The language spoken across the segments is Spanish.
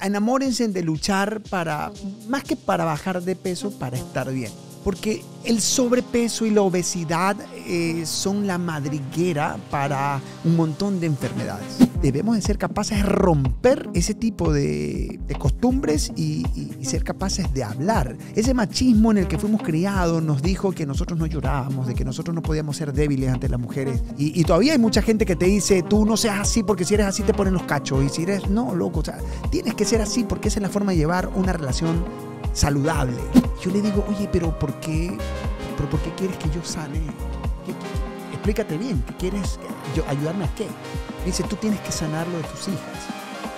enamórense de luchar para, más que para bajar de peso, para estar bien. Porque el sobrepeso y la obesidad eh, son la madriguera para un montón de enfermedades debemos de ser capaces de romper ese tipo de, costumbres y, ser capaces de hablar. Ese machismo en el que fuimos criados nos dijo que nosotros no llorábamos, de que nosotros no podíamos ser débiles ante las mujeres. Y, todavía hay mucha gente que te dice, tú no seas así porque si eres así te ponen los cachos. Y si eres, no, loco, o sea, tienes que ser así porque esa es la forma de llevar una relación saludable. Yo le digo, oye, pero ¿por qué, pero por qué quieres que yo sane? explícate bien, ¿qué quieres yo, ayudarme a qué? Me dice, tú tienes que sanarlo de tus hijas.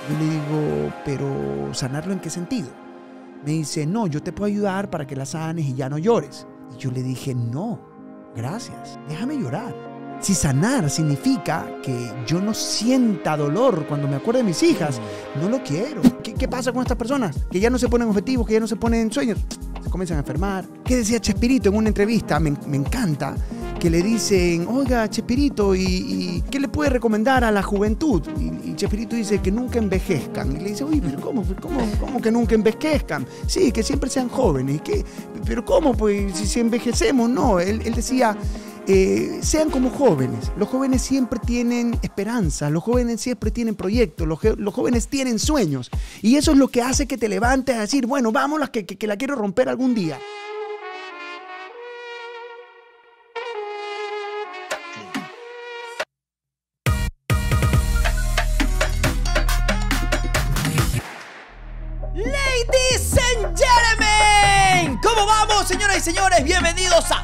Yo le digo, pero ¿sanarlo en qué sentido? Me dice, no, yo te puedo ayudar para que la sanes y ya no llores. Y yo le dije, no, gracias, déjame llorar. Si sanar significa que yo no sienta dolor cuando me acuerde de mis hijas, no lo quiero. ¿Qué, pasa con estas personas? Que ya no se ponen objetivos, que ya no se ponen sueños, se comienzan a enfermar. ¿Qué decía Chespirito en una entrevista? me, me encanta que le dicen, oiga, Chespirito, ¿y, qué le puede recomendar a la juventud? Y, Chepirito dice que nunca envejezcan. Y le dice, oye, pero ¿cómo, cómo, cómo que nunca envejezcan? Sí, que siempre sean jóvenes. ¿Qué? ¿Pero cómo? Pues si, envejecemos, no. Él, decía... Eh, sean como jóvenes. Los jóvenes siempre tienen esperanza, los jóvenes siempre tienen proyectos, los, jóvenes tienen sueños. Y eso es lo que hace que te levantes a decir, bueno, vamos, que, que la quiero romper algún día.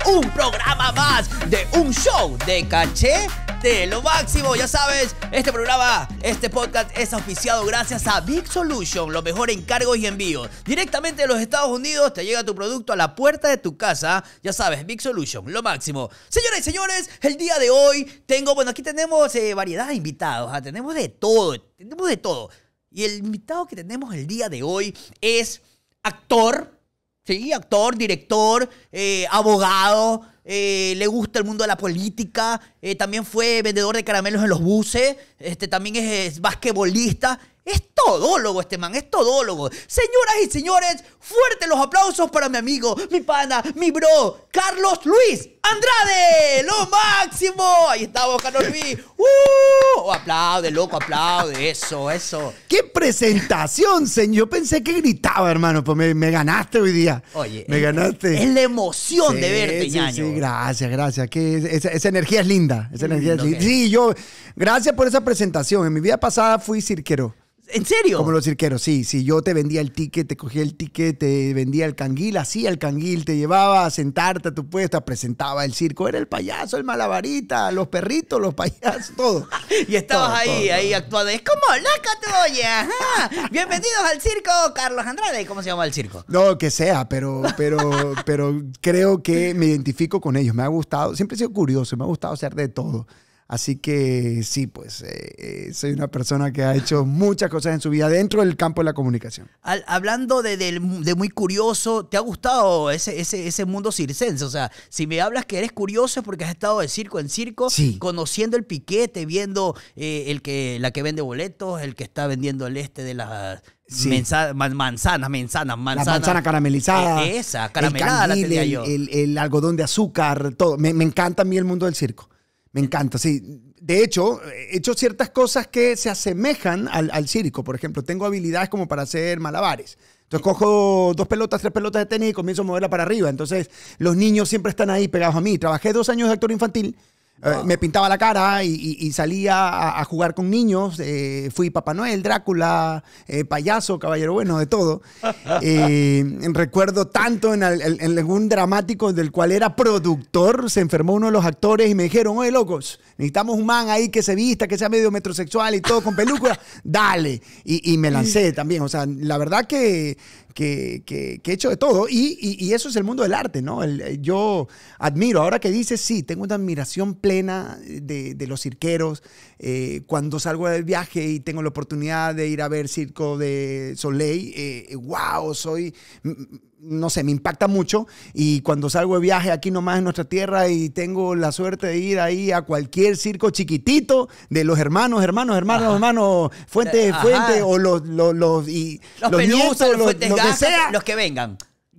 un programa más de un show de caché de lo máximo. Ya sabes, este programa, este podcast es auspiciado gracias a Big Solution, lo mejor en cargos y envíos. Directamente de los Estados Unidos te llega tu producto a la puerta de tu casa. Ya sabes, Big Solution, lo máximo. Señores y señores, el día de hoy tengo, bueno, aquí tenemos eh, variedad de invitados, ah, tenemos de todo, tenemos de todo. Y el invitado que tenemos el día de hoy es actor, Sí, actor, director, eh, abogado, eh, le gusta el mundo de la política, eh, también fue vendedor de caramelos en los buses, este, también es, es basquetbolista. Es todólogo este man, es todólogo. Señoras y señores, fuertes los aplausos para mi amigo, mi pana, mi bro, Carlos Luis Andrade, lo máximo. Ahí está Boca vi ¡Uh! Oh, aplaude, loco, aplaude. Eso, eso. ¡Qué presentación, señor! Yo pensé que gritaba, hermano, pues me, ganaste hoy día. Oye, me ganaste. Es la emoción de verte, ñaño. Sí, gracias, gracias. Que esa, energía es linda. Esa energía es linda. Sí, yo, gracias por esa presentación. En mi vida pasada fui cirquero. ¿En serio? Como los cirqueros, sí, sí. Yo te vendía el ticket, te cogía el ticket, te vendía el canguil, hacía el canguil, te llevaba a sentarte a tu puesta, presentaba el circo. Era el payaso, el malabarita, los perritos, los payasos, todo. y estabas ahí, ahí actuando. Es como ¡la tuya. Bienvenidos al circo, Carlos Andrade. ¿Cómo se llama el circo? No, que sea, pero, pero, pero creo que me identifico con ellos. Me ha gustado, siempre he sido curioso, me ha gustado hacer de todo. Así que sí, pues eh, eh, soy una persona que ha hecho muchas cosas en su vida dentro del campo de la comunicación. hablando de, muy curioso, ¿te ha gustado ese, mundo circense? O sea, si me hablas que eres curioso es porque has estado de circo en circo, conociendo el piquete, viendo eh, el que, la que vende boletos, el que está vendiendo el este de las... manzanas, manzanas, manzanas. La manzana caramelizada. esa, caramelada el la tenía yo. El, algodón de azúcar, todo. me encanta a mí el mundo del circo. Me encanta, sí. De hecho, he hecho ciertas cosas que se asemejan al, al circo. Por ejemplo, tengo habilidades como para hacer malabares. Entonces cojo dos pelotas, tres pelotas de tenis y comienzo a moverla para arriba. Entonces los niños siempre están ahí pegados a mí. Trabajé dos años de actor infantil eh, me pintaba la cara y, salía a, jugar con niños. Eh, fui Papá Noel, Drácula, eh, payaso, caballero bueno, de todo. recuerdo tanto en, algún dramático del cual era productor, se enfermó uno de los actores y me dijeron, oye, locos, necesitamos un man ahí que se vista, que sea medio metrosexual y todo con película. Dale. Y, y me lancé también. O sea, la verdad que que, que, he hecho de todo. Y, y, eso es el mundo del arte, ¿no? Eh, yo admiro, ahora que dices, sí, tengo una admiración plena de, los cirqueros. Eh, cuando salgo del viaje y tengo la oportunidad de ir a ver Circo de Soleil, eh, wow, eh, soy, no sé, me impacta mucho y cuando salgo de viaje aquí nomás en nuestra tierra y tengo la suerte de ir ahí a cualquier circo chiquitito de los hermanos, hermanos, hermanos, hermanos, fuente, fuentes fuente, o los, los, los, y, los, los que vengan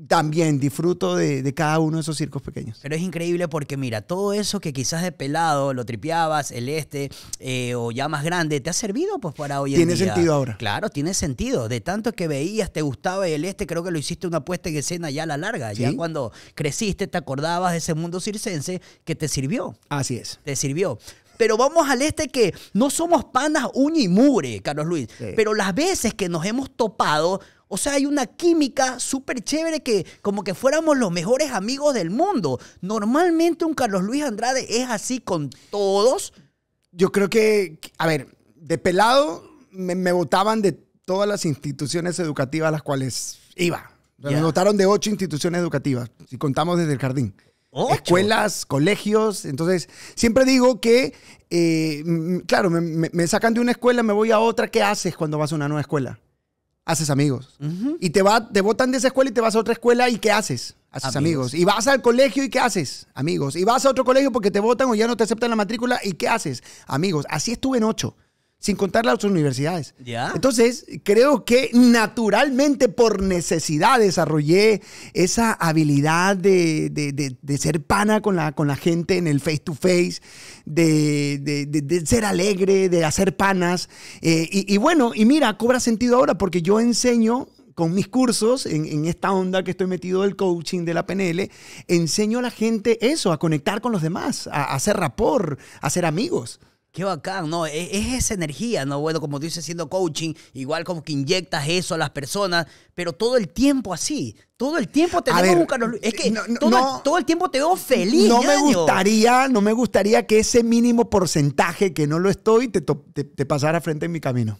también disfruto de, cada uno de esos circos pequeños. Pero es increíble porque, mira, todo eso que quizás de pelado lo tripeabas, el este, eh, o ya más grande, ¿te ha servido pues para hoy en día? Tiene sentido ahora. Claro, tiene sentido. De tanto que veías, te gustaba el este, creo que lo hiciste una puesta en escena ya a la larga. Ya cuando creciste te acordabas de ese mundo circense que te sirvió. Así es. Te sirvió pero vamos al este que no somos panas uña y mugre, Carlos Luis. Pero las veces que nos hemos topado, o sea, hay una química súper chévere que como que fuéramos los mejores amigos del mundo. Normalmente un Carlos Luis Andrade es así con todos. Yo creo que, a ver, de pelado me, votaban de todas las instituciones educativas a las cuales iba. Me votaron de ocho instituciones educativas, si contamos desde el jardín. ¿Ocho? Escuelas, colegios. Entonces, siempre digo que, eh, claro, me sacan de una escuela, me voy a otra. ¿Qué haces cuando vas a una nueva escuela? haces amigos. Y te, va, te botan de esa escuela y te vas a otra escuela y ¿qué haces? Haces amigos. amigos. Y vas al colegio y ¿qué haces? Amigos. Y vas a otro colegio porque te votan o ya no te aceptan la matrícula y ¿qué haces? Amigos. Así estuve en ocho sin contar las universidades. Entonces, creo que naturalmente por necesidad desarrollé esa habilidad de, ser pana con la, con la gente en el face to face, de, ser alegre, de hacer panas. Eh, y, bueno, y mira, cobra sentido ahora porque yo enseño con mis cursos, en, esta onda que estoy metido del coaching de la PNL, enseño a la gente eso, a conectar con los demás, a, hacer rapport, a ser amigos. Qué bacán, ¿no? E, es, esa energía, ¿no? Bueno, como dices, siendo coaching, igual como que inyectas eso a las personas, pero todo el tiempo así. Todo el tiempo te veo un Es que todo, el, tiempo te veo feliz. No me gustaría, no me gustaría que ese mínimo porcentaje que no lo estoy te, te pasara frente en mi camino.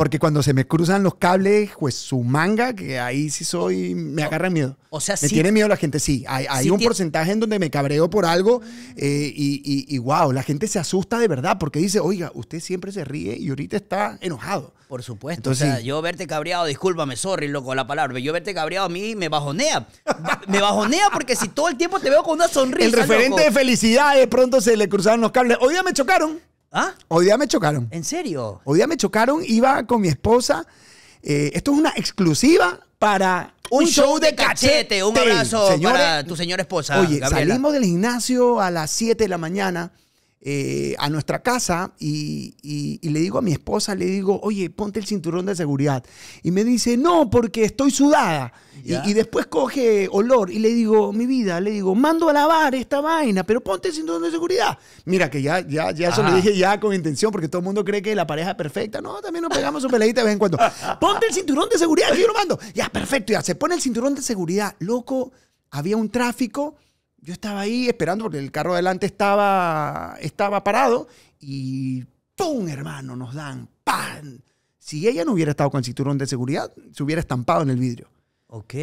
Porque cuando se me cruzan los cables, pues su manga, que ahí sí soy, me agarra miedo. O sea, Me tiene miedo la gente, sí. Hay, un porcentaje en donde me cabreo por algo eh, y, wow, la gente se asusta de verdad porque dice, oiga, usted siempre se ríe y ahorita está enojado. por supuesto. o sea, yo verte cabreado, discúlpame, sorry, loco, la palabra. Yo verte cabreado a mí me bajonea. Me bajonea porque si todo el tiempo te veo con una sonrisa. El referente de felicidad de pronto se le cruzaron los cables. Hoy día me chocaron. ¿Ah? Hoy día me chocaron. ¿En serio? Hoy día me chocaron, iba con mi esposa. Eh, esto es una exclusiva para un, show de cachete. Un abrazo para tu señora esposa. Oye, salimos del gimnasio a las 7 de la mañana. Eh, a nuestra casa y, le digo a mi esposa, le digo, oye, ponte el cinturón de seguridad. Y me dice, no, porque estoy sudada. Y, después coge olor y le digo, mi vida, le digo, mando a lavar esta vaina, pero ponte el cinturón de seguridad. Mira que ya, ya, ya eso le dije ya con intención, porque todo el mundo cree que la pareja es perfecta. No, también nos pegamos un peleita de vez en cuando. Ponte el cinturón de seguridad, yo lo mando. Ya, perfecto, ya, se pone el cinturón de seguridad. Loco, había un tráfico yo estaba ahí esperando porque el carro adelante estaba, estaba parado y ¡pum! hermano, nos dan pan Si ella no hubiera estado con el cinturón de seguridad, se hubiera estampado en el vidrio. Ok.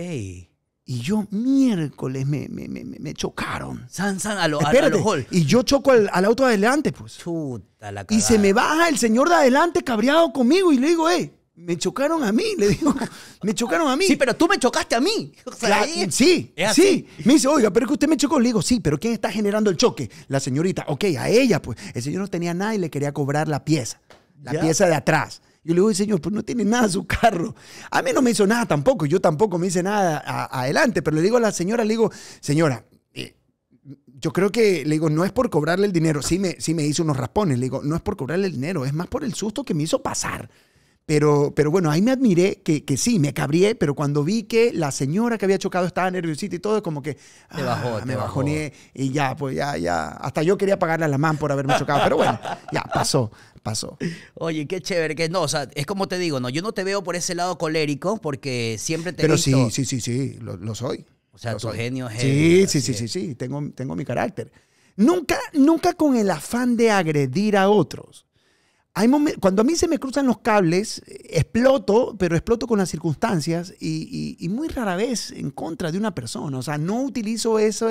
Y yo miércoles me, me, me, chocaron. San, san, a lo, a, Y yo choco al, auto adelante, pues. Chuta la Y se me baja el señor de adelante cabreado conmigo y le digo, ¡eh! me chocaron a mí, le digo, me chocaron a mí. Sí, pero tú me chocaste a mí. sí, sí. Me dice, oiga, pero es que usted me chocó. Le digo, sí, pero ¿quién está generando el choque? La señorita. Ok, a ella, pues. El señor no tenía nada y le quería cobrar la pieza, la pieza de atrás. Yo le digo, señor, pues no tiene nada su carro. A mí no me hizo nada tampoco, yo tampoco me hice nada adelante, pero le digo a la señora, le digo, señora, eh, yo creo que, le digo, no es por cobrarle el dinero. Sí me, sí me hizo unos raspones. Le digo, no es por cobrarle el dinero, es más por el susto que me hizo pasar. Pero, pero bueno, ahí me admiré que, que sí, me cabrié, pero cuando vi que la señora que había chocado estaba nerviosita y todo, es como que ah, me bajó, me bajó. bajoné y ya, pues ya, ya. Hasta yo quería pagarle a la man por haberme chocado, pero bueno, ya pasó, pasó. Oye, qué chévere, que no, o sea, es como te digo, no, yo no te veo por ese lado colérico porque siempre te Pero sí, sí, sí, sí, lo, soy. O sea, tu genio es sí, sí, sí, sí, sí, sí, tengo, tengo mi carácter. Nunca, nunca con el afán de agredir a otros cuando a mí se me cruzan los cables, exploto, pero exploto con las circunstancias y, muy rara vez en contra de una persona. O sea, no utilizo eso.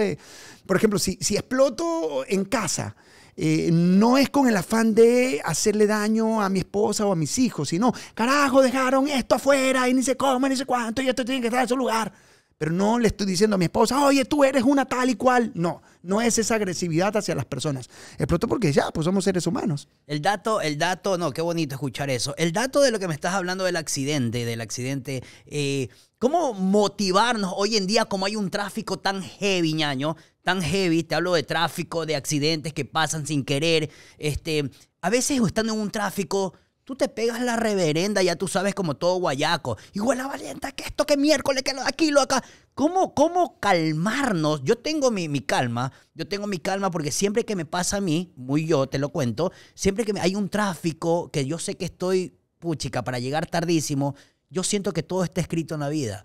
por ejemplo, si, si exploto en casa, eh, no es con el afán de hacerle daño a mi esposa o a mis hijos, sino, carajo, dejaron esto afuera y ni se come, ni se cuánto, y esto tiene que estar en su lugar. Pero no le estoy diciendo a mi esposa, oye, tú eres una tal y cual. No, no es esa agresividad hacia las personas. Explotó porque ya, pues somos seres humanos. El dato, el dato, no, qué bonito escuchar eso. El dato de lo que me estás hablando del accidente, del accidente, eh, ¿cómo motivarnos hoy en día como hay un tráfico tan heavy, ñaño? Tan heavy, te hablo de tráfico, de accidentes que pasan sin querer. Este, a veces estando en un tráfico Tú te pegas la reverenda, ya tú sabes como todo guayaco. Igual la valienta que esto, que miércoles, que lo aquí, lo acá. ¿Cómo, ¿Cómo calmarnos? Yo tengo mi, calma, yo tengo mi calma porque siempre que me pasa a mí, muy yo te lo cuento, siempre que me, hay un tráfico que yo sé que estoy, puchica, para llegar tardísimo, yo siento que todo está escrito en la vida.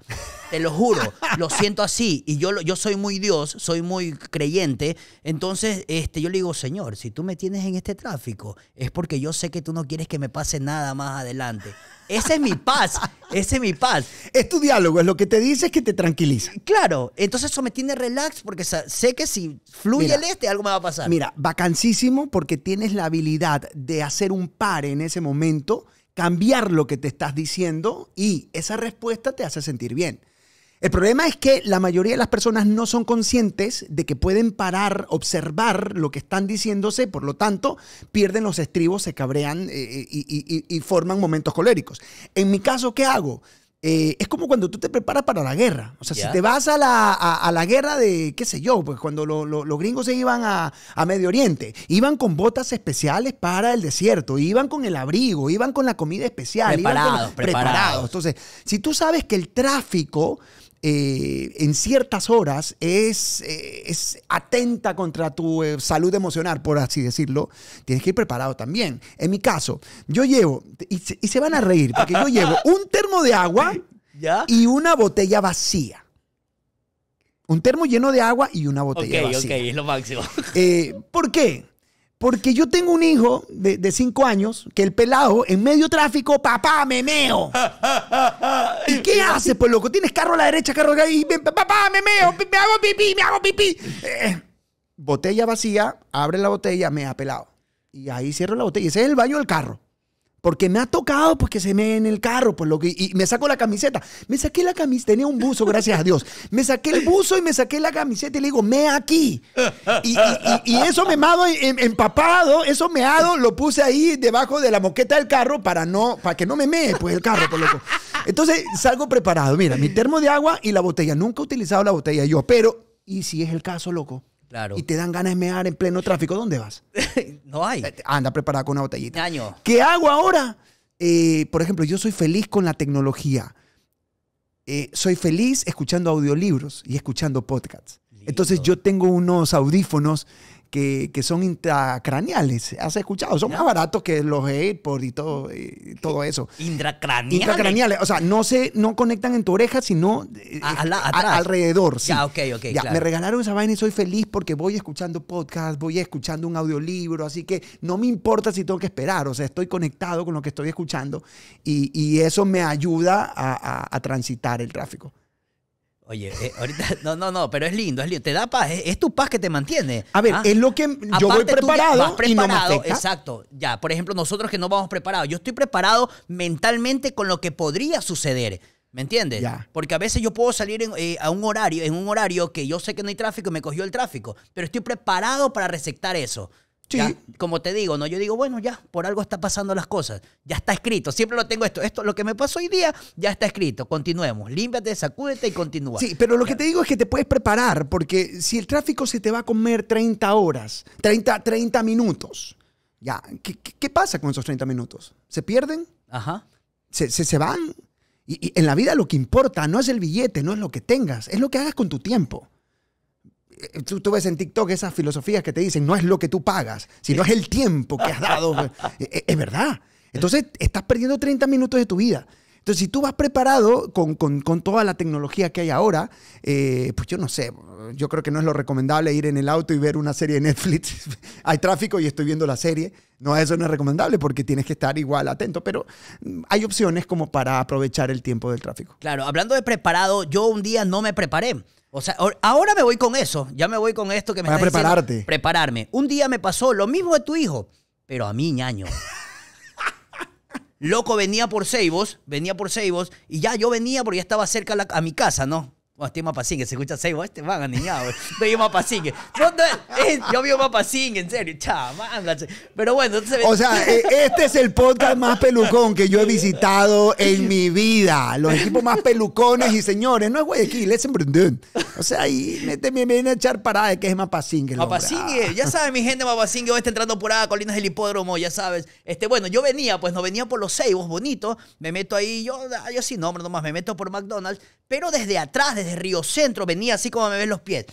Te lo juro, lo siento así. Y yo, yo soy muy Dios, soy muy creyente. Entonces, este, yo le digo, Señor, si tú me tienes en este tráfico, es porque yo sé que tú no quieres que me pase nada más adelante. Ese es mi paz, ese es mi paz. Es tu diálogo, es lo que te dice que te tranquiliza. Claro, entonces eso me tiene relax porque sé que si fluye el este, algo me va a pasar. Mira, vacancísimo porque tienes la habilidad de hacer un par en ese momento cambiar lo que te estás diciendo y esa respuesta te hace sentir bien. El problema es que la mayoría de las personas no son conscientes de que pueden parar, observar lo que están diciéndose, por lo tanto, pierden los estribos, se cabrean eh, eh, y, forman momentos coléricos. En mi caso, ¿qué hago? Eh, es como cuando tú te preparas para la guerra. O sea, si te vas a la, guerra de, qué sé yo, pues cuando los gringos se iban a, Medio Oriente, iban con botas especiales para el desierto, iban con el abrigo, iban con la comida especial. preparados. preparados. Entonces, si tú sabes que el tráfico eh, en ciertas horas es, eh, es atenta contra tu eh, salud emocional, por así decirlo, tienes que ir preparado también. En mi caso, yo llevo, y se, van a reír, porque yo llevo un termo de agua y una botella vacía. Un termo lleno de agua y una botella okay, vacía. Ok, es lo máximo. ¿Por qué? Porque yo tengo un hijo de, cinco años que el pelado en medio tráfico, papá, memeo. ¿Y qué hace? pues loco? Tienes carro a la derecha, carro papá, me hago pipí, me hago pipí. Eh, botella vacía, abre la botella, me ha pelado. Y ahí cierro la botella. Ese es el baño del carro. Porque me ha tocado pues, que se me en el carro, pues lo que, y me saco la camiseta. Me saqué la camiseta, tenía un buzo, gracias a Dios. Me saqué el buzo y me saqué la camiseta y le digo, me aquí. Y, y, y, y eso meado, empapado, eso meado, lo puse ahí debajo de la moqueta del carro para no, para que no me mee, pues el carro, pues, loco. Entonces salgo preparado. Mira, mi termo de agua y la botella. Nunca he utilizado la botella yo, pero, y si es el caso, loco, y te dan ganas de mear en pleno tráfico. ¿Dónde vas? no hay. Anda preparada con una botellita. ¿Qué hago ahora? Eh, por ejemplo, yo soy feliz con la tecnología. Eh, soy feliz escuchando audiolibros y escuchando podcasts. Entonces yo tengo unos audífonos que, son intracraneales. ¿Has escuchado? Son más baratos que los AirPods y todo, todo eso. Intracraneales. O sea, no se no conectan en tu oreja, sino eh, alrededor. Sí. Ya, ok, ok. Ya, Me regalaron esa vaina y soy feliz porque voy escuchando podcast, voy escuchando un audiolibro, así que no me importa si tengo que esperar. O sea, estoy conectado con lo que estoy escuchando y, eso me ayuda a transitar el tráfico. Oye, eh, ahorita, no, no, no, pero es lindo, es lindo. Te da paz, es, tu paz que te mantiene. A ver, ah. es lo que yo voy preparado, y no me Exacto, ya. Por ejemplo, nosotros que no vamos preparados, yo estoy preparado mentalmente con lo que podría suceder. ¿Me entiendes? Ya. Porque a veces yo puedo salir eh, a un horario, en un horario que yo sé que no hay tráfico y me cogió el tráfico, pero estoy preparado para receptar eso como te digo, no, yo digo, bueno, ya, por algo está pasando las cosas. Ya está escrito. Siempre lo tengo esto. Esto, lo que me pasó hoy día, ya está escrito. Continuemos. Límpiate, sacúdete y continúa. Sí, pero lo que te digo es que te puedes preparar, porque si el tráfico se te va a comer 30 horas, 30, 30 minutos, ya, ¿qué, pasa con esos 30 minutos? ¿Se pierden? Ajá. ¿Se, se, van? y en la vida lo que importa no es el billete, no es lo que tengas, es lo que hagas con tu tiempo. Eh, tú, tú, ves en TikTok esas filosofías que te dicen, no es lo que tú pagas, sino es el tiempo que has dado. Eh, eh, es, verdad. Entonces, estás perdiendo 30 minutos de tu vida. Entonces, si tú vas preparado con, con, con toda la tecnología que hay ahora, pues yo no sé, yo creo que no es lo recomendable ir en el auto y ver una serie de Netflix. hay tráfico y estoy viendo la serie. No, eso no es recomendable porque tienes que estar igual atento, pero mm, hay opciones como para aprovechar el tiempo del tráfico. Claro, hablando de preparado, yo un día no me preparé. O sea, ahora me voy con eso, ya me voy con esto que me Para a prepararte. prepararme. Un día me pasó lo mismo de tu hijo, pero a mí, ñaño. Loco venía por Seibos, venía por Seibos, y ya yo venía porque ya estaba cerca a mi casa, ¿no? Bueno, estoy en Mapasingue, se escucha seis, este van a Estoy en Mapasingue. No, yo eh, vivo Mapasingue, en serio. Chama, pero bueno, entonces... O sea, eh, este es el podcast más pelucón que yo he visitado en mi vida. Los equipos más pelucones y señores, no es Guayaquil, es Emprendón. O sea, ahí me, me viene a echar parada de que es Mapasingue. Mapasingue, ya sabes, mi gente, Mapasingue, hoy está entrando por a Colinas del Hipódromo, ya sabes. Este, bueno, yo venía, pues no venía por los seis, bonito. Me meto ahí, yo, yo sí nombro nomás, me meto por McDonald's, pero desde atrás, desde Río Centro, venía así como me ven los pies.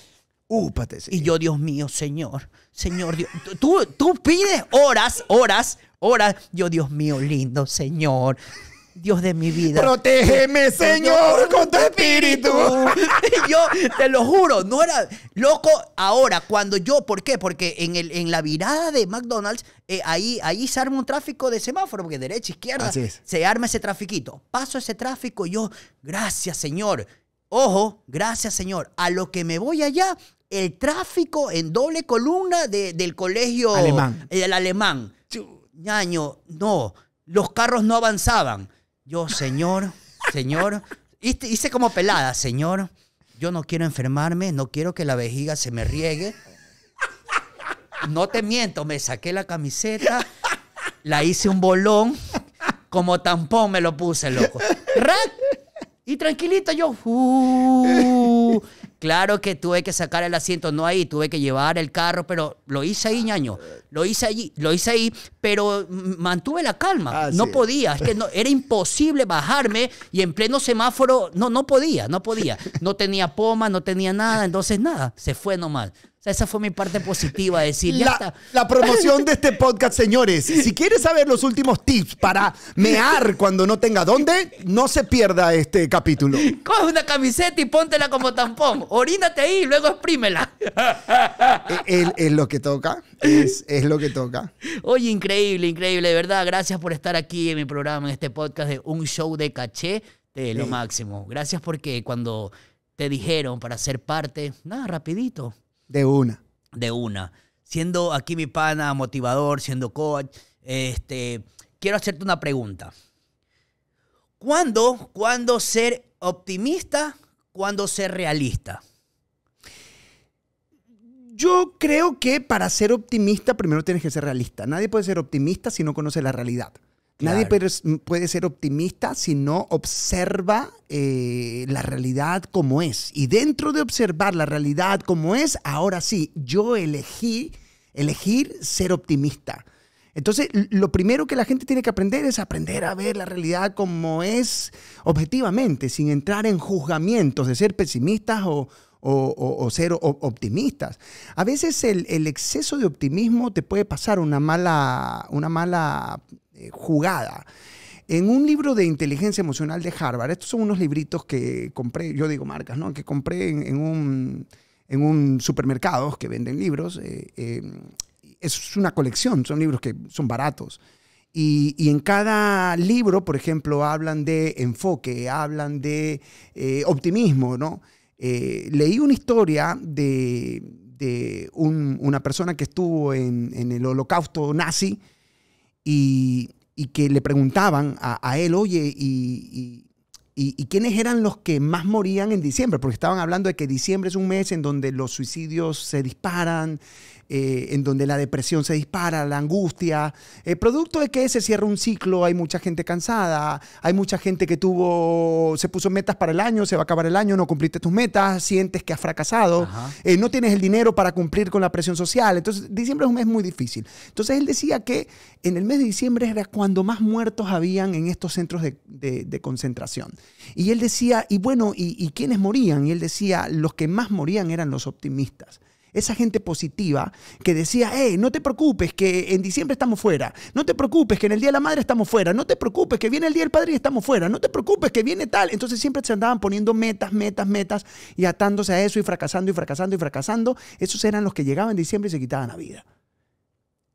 Y yo, Dios mío, Señor, Señor, Dios, tú, tú pides horas, horas, horas. Yo, Dios mío, lindo Señor. Dios de mi vida. Protégeme, Señor, con tu espíritu. yo te lo juro, no era loco ahora, cuando yo, ¿por qué? Porque en, el, en la virada de McDonald's, eh, ahí, ahí se arma un tráfico de semáforo, porque derecha, izquierda, se arma ese trafiquito. Paso ese tráfico y yo, gracias, Señor. Ojo, gracias Señor, a lo que me voy allá, el tráfico en doble columna del colegio alemán. El alemán. Ñaño, no, los carros no avanzaban. Yo, Señor, Señor, hice como pelada, Señor, yo no quiero enfermarme, no quiero que la vejiga se me riegue. No te miento, me saqué la camiseta, la hice un bolón, como tampón me lo puse, loco. Y tranquilito yo, uh, claro que tuve que sacar el asiento, no ahí, tuve que llevar el carro, pero lo hice ahí, ñaño, lo hice allí, lo hice ahí pero mantuve la calma. no podía, es que no, era imposible bajarme y en pleno semáforo, no, no podía, no podía. No tenía poma, no tenía nada, entonces nada, se fue nomás. esa fue mi parte positiva, decir, la, La promoción de este podcast, señores. Si quieres saber los últimos tips para mear cuando no tenga dónde, no se pierda este capítulo. Coge una camiseta y póntela como tampón. Orínate ahí y luego exprímela. Eh, es, lo que toca. Es, es lo que toca. Oye, increíble Increíble, increíble, de verdad. Gracias por estar aquí en mi programa, en este podcast de Un Show de Caché. De lo máximo. Gracias porque cuando te dijeron para ser parte, nada, rapidito. De una. De una. Siendo aquí mi pana, motivador, siendo coach, este, quiero hacerte una pregunta. ¿Cuándo, cuándo ser optimista? ¿Cuándo ser realista? Yo creo que para ser optimista primero tienes que ser realista. Nadie puede ser optimista si no conoce la realidad. Nadie puede ser optimista si no observa eh, la realidad como es. Y dentro de observar la realidad como es, ahora sí, yo elegí elegir ser optimista. Entonces, lo primero que la gente tiene que aprender es aprender a ver la realidad como es objetivamente, sin entrar en juzgamientos de ser pesimistas o, o, ser optimistas. A veces el, exceso de optimismo te puede pasar una mala, una mala eh, jugada. En un libro de inteligencia emocional de Harvard, estos son unos libritos que compré, yo digo marcas, ¿no? que compré en, un, supermercado que venden libros. Eh, eh, es una colección, son libros que son baratos. Y, en cada libro, por ejemplo, hablan de enfoque, hablan de optimismo, ¿no? Eh, leí una historia de, una persona que estuvo en, el holocausto nazi y, que le preguntaban a, a él, oye, y, ¿Y, quiénes eran los que más morían en diciembre? Porque estaban hablando de que diciembre es un mes en donde los suicidios se disparan, eh, en donde la depresión se dispara, la angustia, eh, producto de que se cierra un ciclo, hay mucha gente cansada, hay mucha gente que tuvo, se puso metas para el año, se va a acabar el año, no cumpliste tus metas, sientes que has fracasado, eh, no tienes el dinero para cumplir con la presión social. Entonces, diciembre es un mes muy difícil. Entonces, él decía que en el mes de diciembre era cuando más muertos habían en estos centros de concentración. Y él decía, y bueno, ¿y, quiénes morían? Y él decía, los que más morían eran los optimistas. Esa gente positiva que decía, hey, no te preocupes que en diciembre estamos fuera, no te preocupes que en el Día de la Madre estamos fuera, no te preocupes que viene el Día del Padre y estamos fuera, no te preocupes que viene tal. Entonces siempre se andaban poniendo metas, metas, metas y atándose a eso y fracasando y fracasando y fracasando. Esos eran los que llegaban en diciembre y se quitaban la vida.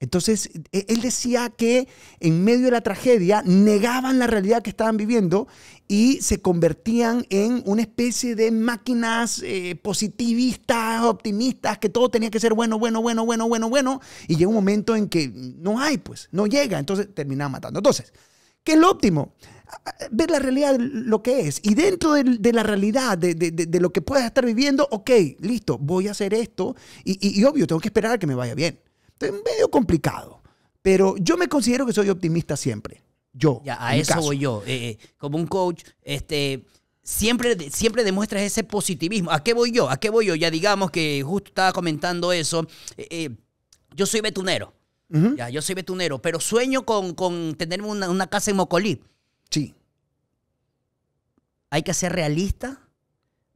Entonces, e, él decía que en medio de la tragedia negaban la realidad que estaban viviendo y se convertían en una especie de máquinas eh, positivistas, optimistas, que todo tenía que ser bueno, bueno, bueno, bueno, bueno, bueno. Y llega un momento en que no hay, pues, no llega. Entonces, terminaba matando. Entonces, ¿qué es lo óptimo? Ver la realidad, lo que es. Y dentro de, la realidad, de, lo que puedas estar viviendo, ok, listo, voy a hacer esto. y obvio, tengo que esperar a que me vaya bien es medio complicado. Pero yo me considero que soy optimista siempre. Yo. Ya, a eso voy yo. Eh, eh, como un coach, este, siempre, siempre demuestras ese positivismo. ¿A qué voy yo? ¿A qué voy yo? Ya digamos que justo estaba comentando eso. Eh, yo soy betunero. ya, yo soy betunero, pero sueño con, tener una, una, casa en Mocolí. Sí. Hay que ser realista.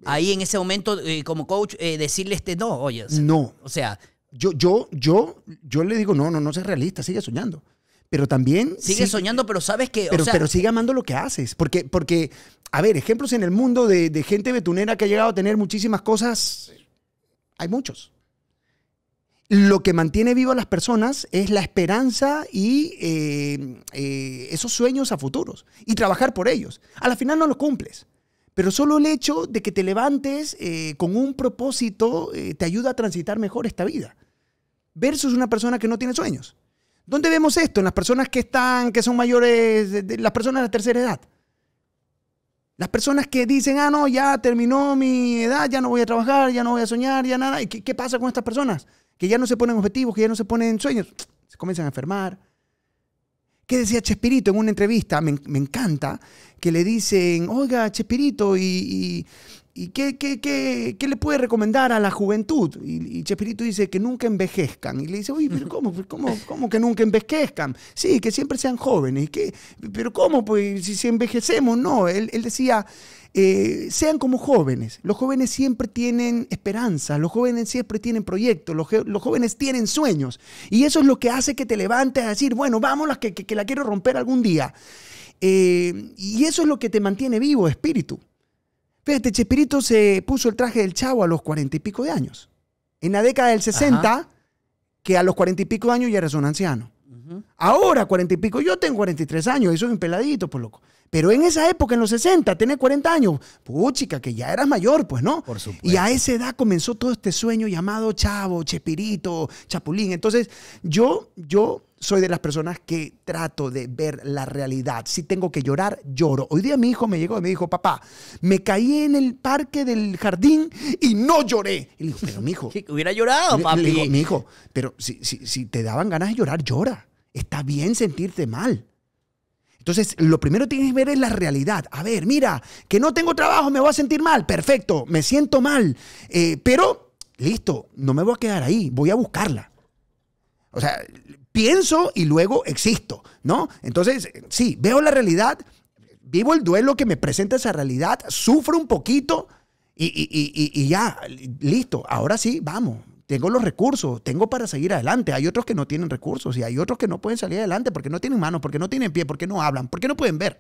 Ahí en ese momento, como coach, decirle este no, oye. No. O sea, yo, yo, yo, yo le digo, no, no, no seas realista, sigue soñando. Pero también... Sigue soñando, pero sabes que... Pero, pero sigue amando lo que haces. Porque, porque a ver, ejemplos en el mundo de, gente betunera que ha llegado a tener muchísimas cosas, hay muchos lo que mantiene vivo a las personas es la esperanza y eh, eh, esos sueños a futuros y trabajar por ellos. A la final no los cumples, pero solo el hecho de que te levantes eh, con un propósito eh, te ayuda a transitar mejor esta vida. Versus una persona que no tiene sueños. ¿Dónde vemos esto? En las personas que están, que son mayores, las personas de la tercera edad. Las personas que dicen, ah, no, ya terminó mi edad, ya no voy a trabajar, ya no voy a soñar, ya nada. ¿Y qué pasa con estas personas? Que ya no se ponen objetivos, que ya no se ponen sueños. Se comienzan a enfermar, ¿Qué decía Chespirito en una entrevista? Me, encanta, que le dicen, oiga, Chespirito, y ¿Y qué, le puede recomendar a la juventud? Y, y, Chespirito dice que nunca envejezcan. Y le dice, uy pero ¿cómo, cómo, que nunca envejezcan? Sí, que siempre sean jóvenes. ¿Pero cómo? Pues si, envejecemos, no. Él, decía, eh, sean como jóvenes. Los jóvenes siempre tienen esperanza, los jóvenes siempre tienen proyectos, los, jóvenes tienen sueños. Y eso es lo que hace que te levantes a decir, bueno, vamos, que, que, la quiero romper algún día. Eh, y eso es lo que te mantiene vivo, espíritu. Fíjate, Chespirito se puso el traje del chavo a los cuarenta y pico de años. En la década del 60, que a los cuarenta y pico de años ya era un anciano. Ahora, cuarenta y pico, yo tengo 43 años Eso es un peladito, por pues, loco. Pero en esa época, en los 60, tenés 40 años, chica, que ya eras mayor, pues, ¿no? Por supuesto. Y a esa edad comenzó todo este sueño llamado Chavo, Chepirito, Chapulín. Entonces, yo, yo soy de las personas que trato de ver la realidad. Si tengo que llorar, lloro. Hoy día mi hijo me llegó y me dijo, papá, me caí en el parque del jardín y no lloré. Y le digo, pero mi hijo. Hubiera llorado, papi. Le dijo, mi hijo, pero si, si te daban ganas de llorar, llora. Está bien sentirte mal. Entonces, lo primero que tienes que ver es la realidad. A ver, mira, que no tengo trabajo, me voy a sentir mal. Perfecto, me siento mal. Eh, pero, listo, no me voy a quedar ahí, voy a buscarla. O sea, pienso y luego existo, ¿no? Entonces, sí, veo la realidad, vivo el duelo que me presenta esa realidad, sufro un poquito y, y ya, listo, ahora sí, vamos, tengo los recursos, tengo para seguir adelante. Hay otros que no tienen recursos y hay otros que no pueden salir adelante porque no tienen manos, porque no tienen pie, porque no hablan, porque no pueden ver.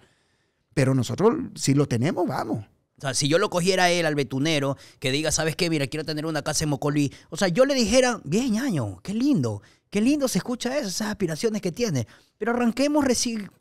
Pero nosotros, si lo tenemos, vamos. O sea, si yo lo cogiera él, al betunero, que diga, ¿sabes qué? Mira, quiero tener una casa en Mocolí. O sea, yo le dijera, bien, año qué lindo, qué lindo se escucha eso, esas aspiraciones que tiene. Pero arranquemos,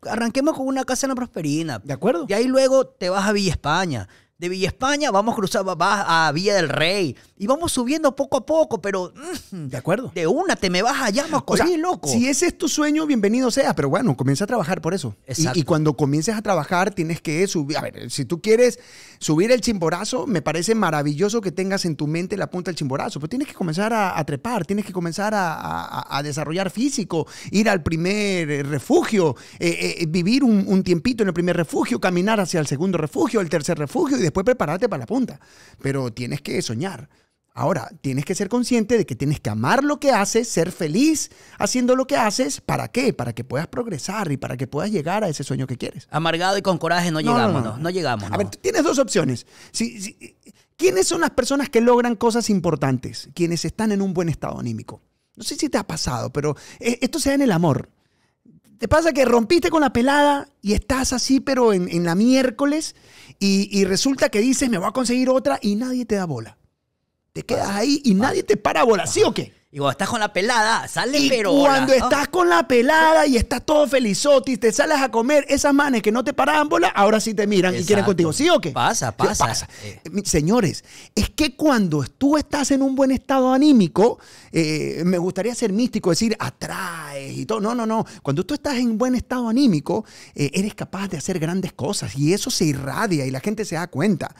arranquemos con una casa en la Prosperina. ¿De acuerdo? Y ahí luego te vas a Villa España. De Villa España vamos a cruzar a Villa del Rey y vamos subiendo poco a poco, pero... Mm, de acuerdo. De una te me vas allá, más loco. Si ese es tu sueño, bienvenido sea, pero bueno, comienza a trabajar por eso. Y, cuando comiences a trabajar tienes que subir, a ver, si tú quieres subir el chimborazo, me parece maravilloso que tengas en tu mente la punta del chimborazo, pero tienes que comenzar a, trepar, tienes que comenzar a, desarrollar físico, ir al primer eh, refugio, eh, eh, vivir un, un tiempito en el primer refugio, caminar hacia el segundo refugio, el tercer refugio después prepararte para la punta. Pero tienes que soñar. Ahora, tienes que ser consciente de que tienes que amar lo que haces, ser feliz haciendo lo que haces. ¿Para qué? Para que puedas progresar y para que puedas llegar a ese sueño que quieres. Amargado y con coraje no, llegamos, no, llegamos. A ver, tienes dos opciones. si, ¿Quiénes son las personas que logran cosas importantes? Quienes están en un buen estado anímico. No sé si te ha pasado, pero eh, esto se da en el amor te pasa que rompiste con la pelada y estás así, pero en, la miércoles, y, y, resulta que dices, me voy a conseguir otra y nadie te da bola. Te quedas ahí y nadie te para bola, ¿sí o qué? Y cuando estás con la pelada, sale pero. Cuando estás con la pelada y estás todo felizotis, te sales a comer, esas manes que no te paraban ahora sí te miran y quieren contigo. ¿Sí o qué? Pasa, pasa. Eh. Eh, señores, es que cuando tú estás en un buen estado anímico, eh, me gustaría ser místico, decir atraes y todo. No, no, no. Cuando tú estás en buen estado anímico, eres capaz de hacer grandes cosas y eso se irradia y la gente se da cuenta.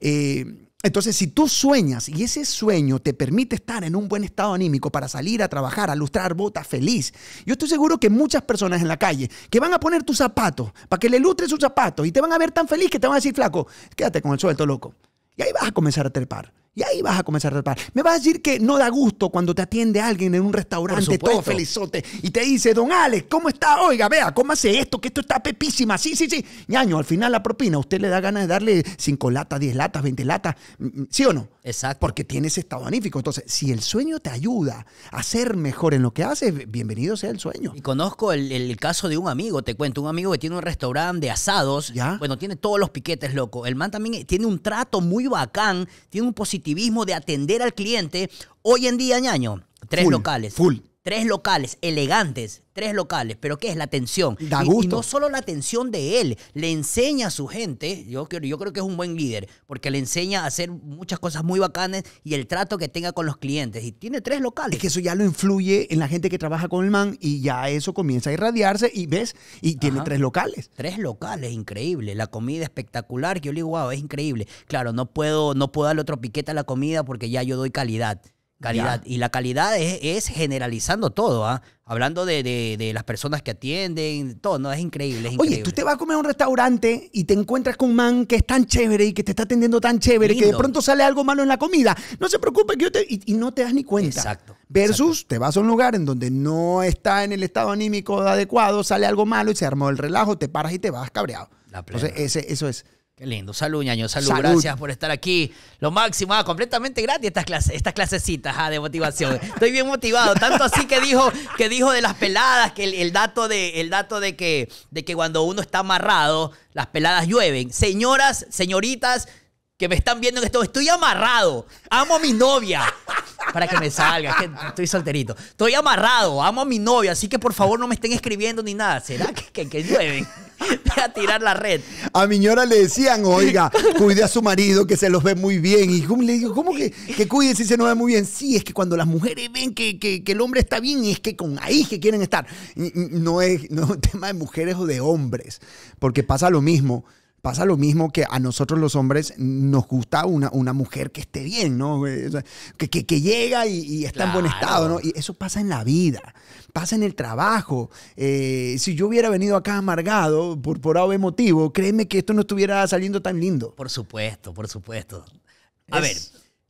Eh, entonces, si tú sueñas y ese sueño te permite estar en un buen estado anímico para salir a trabajar, a lustrar botas feliz, yo estoy seguro que muchas personas en la calle que van a poner tus zapatos para que le lustres su zapato y te van a ver tan feliz que te van a decir, flaco, quédate con el suelto, loco. Y ahí vas a comenzar a trepar. Y ahí vas a comenzar a reparar. Me vas a decir que no da gusto cuando te atiende alguien en un restaurante todo felizote y te dice, don Alex, ¿cómo está? Oiga, vea, ¿cómo hace esto, que esto está pepísima. Sí, sí, sí. Ñaño, al final la propina, usted le da ganas de darle 5 latas, 10 latas, 20 latas. Mm, mm, ¿Sí o no? Exacto. Porque tienes estado anífico. Entonces, si el sueño te ayuda a ser mejor en lo que haces, bienvenido sea el sueño. Y conozco el, caso de un amigo, te cuento, un amigo que tiene un restaurante de asados. ¿Ya? Bueno, tiene todos los piquetes, loco. El man también eh, tiene un trato muy bacán, tiene un positivo de atender al cliente, hoy en día, ñaño, tres locales. Full, Tres locales, elegantes, tres locales, pero ¿qué es la atención? Da gusto. Y, no solo la atención de él, le enseña a su gente, yo, yo creo que es un buen líder, porque le enseña a hacer muchas cosas muy bacanas y el trato que tenga con los clientes. Y tiene tres locales. Es que eso ya lo influye en la gente que trabaja con el man y ya eso comienza a irradiarse y ves, y tiene tres locales. Tres locales, increíble. La comida espectacular, yo le digo, wow, es increíble. Claro, no puedo, no puedo darle otro piquete a la comida porque ya yo doy calidad. Calidad. Y la calidad es, generalizando todo, ¿ah? Hablando de, las personas que atienden, todo, ¿no? Es increíble, Oye, tú te vas a comer a un restaurante y te encuentras con un man que es tan chévere y que te está atendiendo tan chévere y que de pronto sale algo malo en la comida. No se preocupe que yo te... Y, no te das ni cuenta. Exacto. Versus te vas a un lugar en donde no está en el estado anímico adecuado, sale algo malo y se armó el relajo, te paras y te vas cabreado. Entonces, ese, eso es... Qué lindo. Salud, ñaño. Salud. Gracias por estar aquí. Lo máximo. Ah, completamente gratis estas clases, estas clasecitas ah, de motivación. Estoy bien motivado. Tanto así que dijo, que dijo de las peladas, que el, dato, de, el dato de, que, de que cuando uno está amarrado, las peladas llueven. Señoras, señoritas que me están viendo en esto, estoy amarrado. Amo a mi novia. Para que me salga, estoy solterito. Estoy amarrado, amo a mi novia, así que por favor no me estén escribiendo ni nada. ¿Será que, que, que llueven? a tirar la red. A Miñora le decían, oiga, cuide a su marido que se los ve muy bien. Y le digo, ¿cómo que, que cuide si se nos ve muy bien? Sí, es que cuando las mujeres ven que, el hombre está bien, y es que con ahí que quieren estar. No es, no es un tema de mujeres o de hombres, porque pasa lo mismo pasa lo mismo que a nosotros los hombres nos gusta una, una mujer que esté bien, ¿no? Eh, que, que, llega y, está en buen estado, ¿no? Y eso pasa en la vida, pasa en el trabajo. Eh, si yo hubiera venido acá amargado por, por algo motivo, créeme que esto no estuviera saliendo tan lindo. Por supuesto, por supuesto. A ver,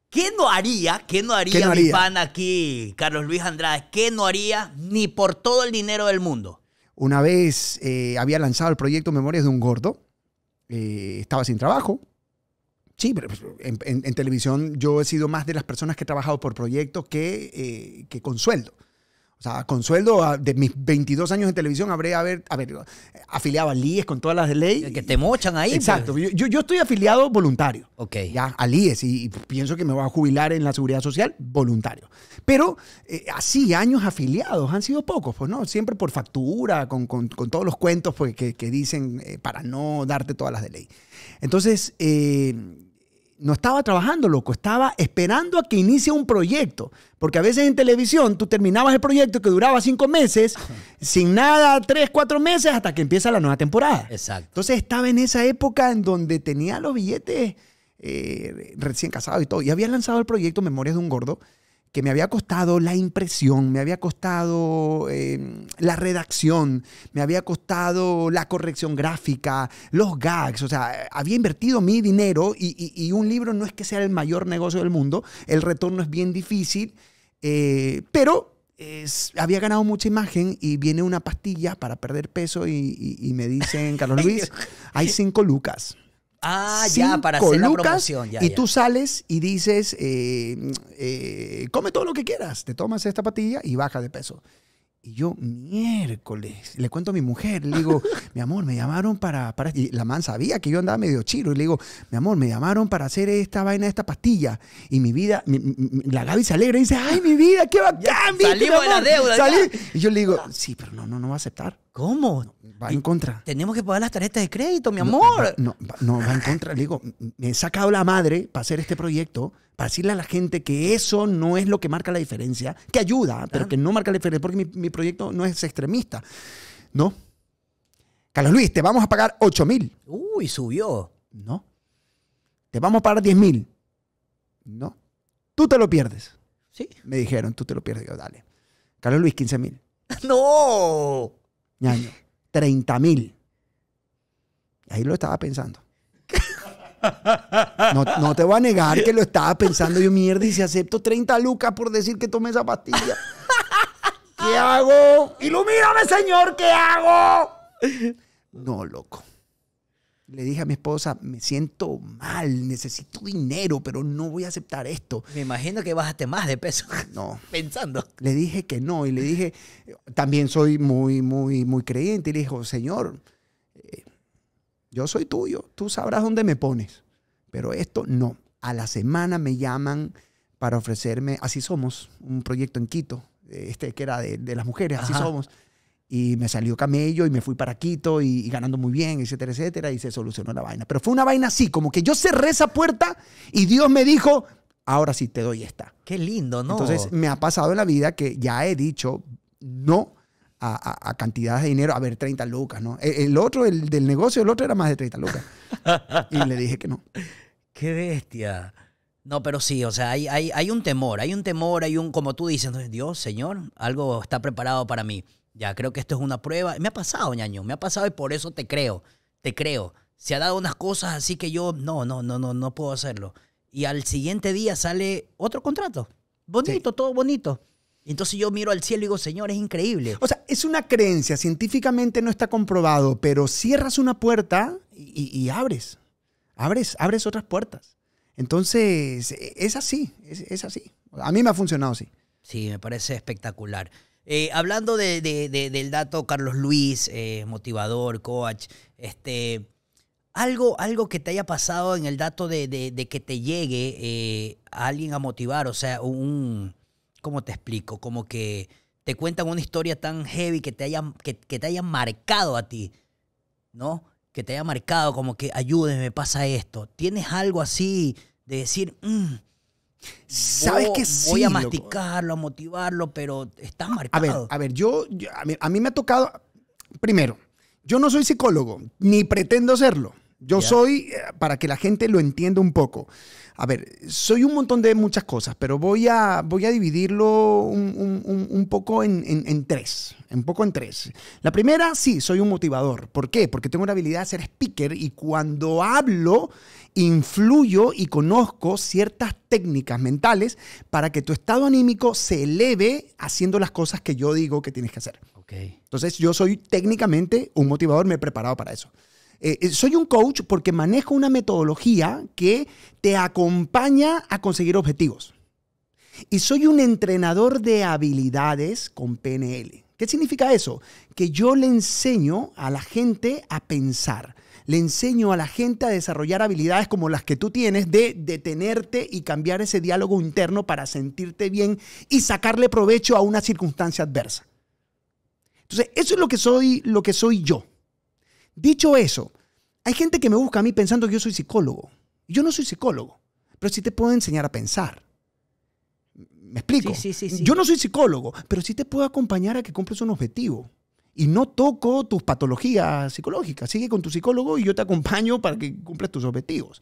¿Qué no haría? ¿Qué no haría, mi pan aquí, Carlos Luis Andrade? ¿Qué no haría ni por todo el dinero del mundo? Una vez eh, había lanzado el proyecto Memorias de un Gordo eh, estaba sin trabajo. Sí, pero pues, en, televisión yo he sido más de las personas que he trabajado por proyecto que, eh, que con sueldo. O sea, con sueldo ah, de mis 22 años en televisión habré haber, afiliado a Líes con todas las de leyes. Que te mochan ahí. Exacto. Pues. Yo, estoy afiliado voluntario. Ok. Ya, a IES, y, pienso que me voy a jubilar en la seguridad social voluntario. Pero eh, así, años afiliados han sido pocos, pues no, siempre por factura, con, todos los cuentos pues, que, dicen eh, para no darte todas las de ley. Entonces, eh, no estaba trabajando, loco, estaba esperando a que inicie un proyecto. Porque a veces en televisión tú terminabas el proyecto que duraba cinco meses, sin nada, tres, cuatro meses, hasta que empieza la nueva temporada. Exacto. Entonces estaba en esa época en donde tenía los billetes eh, recién casados y todo. Y había lanzado el proyecto Memorias de un Gordo, que me había costado la impresión, me había costado em, la redacción, me había costado la corrección gráfica, los gags, o sea, había invertido mi dinero y, un libro no es que sea el mayor negocio del mundo, el retorno es bien difícil, eh, pero había ganado mucha imagen y viene una pastilla para perder peso y, y me dicen, Carlos Luis, hay cinco lucas. Ah, ya, para hacer la promoción. y tú sales y dices, eh, eh, come todo lo que quieras, te tomas esta patilla y baja de peso. Y yo, miércoles, le cuento a mi mujer, le digo, mi amor, me llamaron para, Y la man sabía que yo andaba medio chiro. Y le digo, mi amor, me llamaron para hacer esta vaina, esta pastilla. Y mi vida, la Gaby se alegra y dice, ay, mi vida, qué bacán. Ya, salimos de la deuda. Y yo le digo, sí, pero no, no, no va a aceptar. ¿Cómo? Va en contra. Tenemos que pagar las tarjetas de crédito, mi amor. No, no, va, en contra. Le digo, me he sacado la madre para hacer este proyecto, para decirle a la gente que eso no es lo que marca la diferencia, que ayuda, ah. pero que no marca la diferencia, porque mi, proyecto no es extremista. No. Carlos Luis, te vamos a pagar 8 mil. Uy, subió. No. Te vamos a pagar 10 mil. No. Tú te lo pierdes. Sí. Me dijeron, tú te lo pierdes. Yo, dale. Carlos Luis, 15 mil. no. Ñaño. 30 mil. Ahí lo estaba pensando. No, te voy a negar que lo estaba pensando yo, mierda, y si acepto 30 lucas por decir que tome esa pastilla. ¿Qué hago? Ilumíname, señor, ¿qué hago? No, loco le dije a mi esposa, me siento mal, necesito dinero, pero no voy a aceptar esto. Me imagino que bajaste más de peso. No. Pensando. Le dije que no y le dije, también soy muy, muy, muy creyente. Y le dijo, Señor, eh, yo soy tuyo, tú sabrás dónde me pones, pero esto no. A la semana me llaman para ofrecerme, así somos, un proyecto en Quito, eh, este que era de, las mujeres, así somos y me salió camello y me fui para Quito y, ganando muy bien, etcétera, etcétera, y se solucionó la vaina. Pero fue una vaina así, como que yo cerré esa puerta y Dios me dijo, ahora sí te doy esta. Qué lindo, ¿no? Entonces me ha pasado en la vida que ya he dicho no a, cantidades de dinero, a ver, 30 lucas, ¿no? E, el, otro, el del negocio, el otro era más de 30 lucas. y le dije que no. Qué bestia. No, pero sí, o sea, hay, hay, hay un temor, hay un temor, hay un, como tú dices, Dios, Señor, algo está preparado para mí. Ya creo que esto es una prueba. Me ha pasado, ñaño, me ha pasado y por eso te creo, te creo. Se ha dado unas cosas así que yo, no, no, no, no, no puedo hacerlo. Y al siguiente día sale otro contrato. Bonito, todo bonito. Entonces yo miro al cielo y digo, Señor, es increíble. O sea, es una creencia, científicamente no está comprobado, pero cierras una puerta y, abres, abres, abres otras puertas. Entonces, es así, es, es así. A mí me ha funcionado así. Sí, me parece espectacular. Eh, hablando de, del dato Carlos Luis, eh, motivador, coach, este, algo, algo que te haya pasado en el dato de, que te llegue a eh, alguien a motivar, o sea, un, ¿cómo te explico? Como que te cuentan una historia tan heavy que te haya, que, te marcado a ti, ¿no? Que te haya marcado como que ayúdeme, pasa esto. ¿Tienes algo así de decir, mm, Sabes que Voy a masticarlo, a motivarlo, pero está marcado. A ver, a ver, yo, a, mí, me ha tocado, primero, yo no soy psicólogo, ni pretendo serlo. Yo soy, eh, para que la gente lo entienda un poco. A ver, soy un montón de muchas cosas, pero voy a, voy a dividirlo un, poco en, en, tres. Un poco en tres. La primera, sí, soy un motivador. ¿Por qué? Porque tengo la habilidad de ser speaker y cuando hablo, influyo y conozco ciertas técnicas mentales para que tu estado anímico se eleve haciendo las cosas que yo digo que tienes que hacer. Entonces yo soy técnicamente un motivador, me he preparado para eso. Eh, eh, soy un coach porque manejo una metodología que te acompaña a conseguir objetivos. Y soy un entrenador de habilidades con PNL. ¿Qué significa eso? Que yo le enseño a la gente a pensar, le enseño a la gente a desarrollar habilidades como las que tú tienes de detenerte y cambiar ese diálogo interno para sentirte bien y sacarle provecho a una circunstancia adversa. Entonces, eso es lo que soy, lo que soy yo. Dicho eso, hay gente que me busca a mí pensando que yo soy psicólogo. Yo no soy psicólogo, pero sí te puedo enseñar a pensar. ¿Me explico? yo no soy psicólogo, pero sí te puedo acompañar a que cumples un objetivo y no toco tus patologías psicológicas. Sigue con tu psicólogo y yo te acompaño para que cumplas tus objetivos.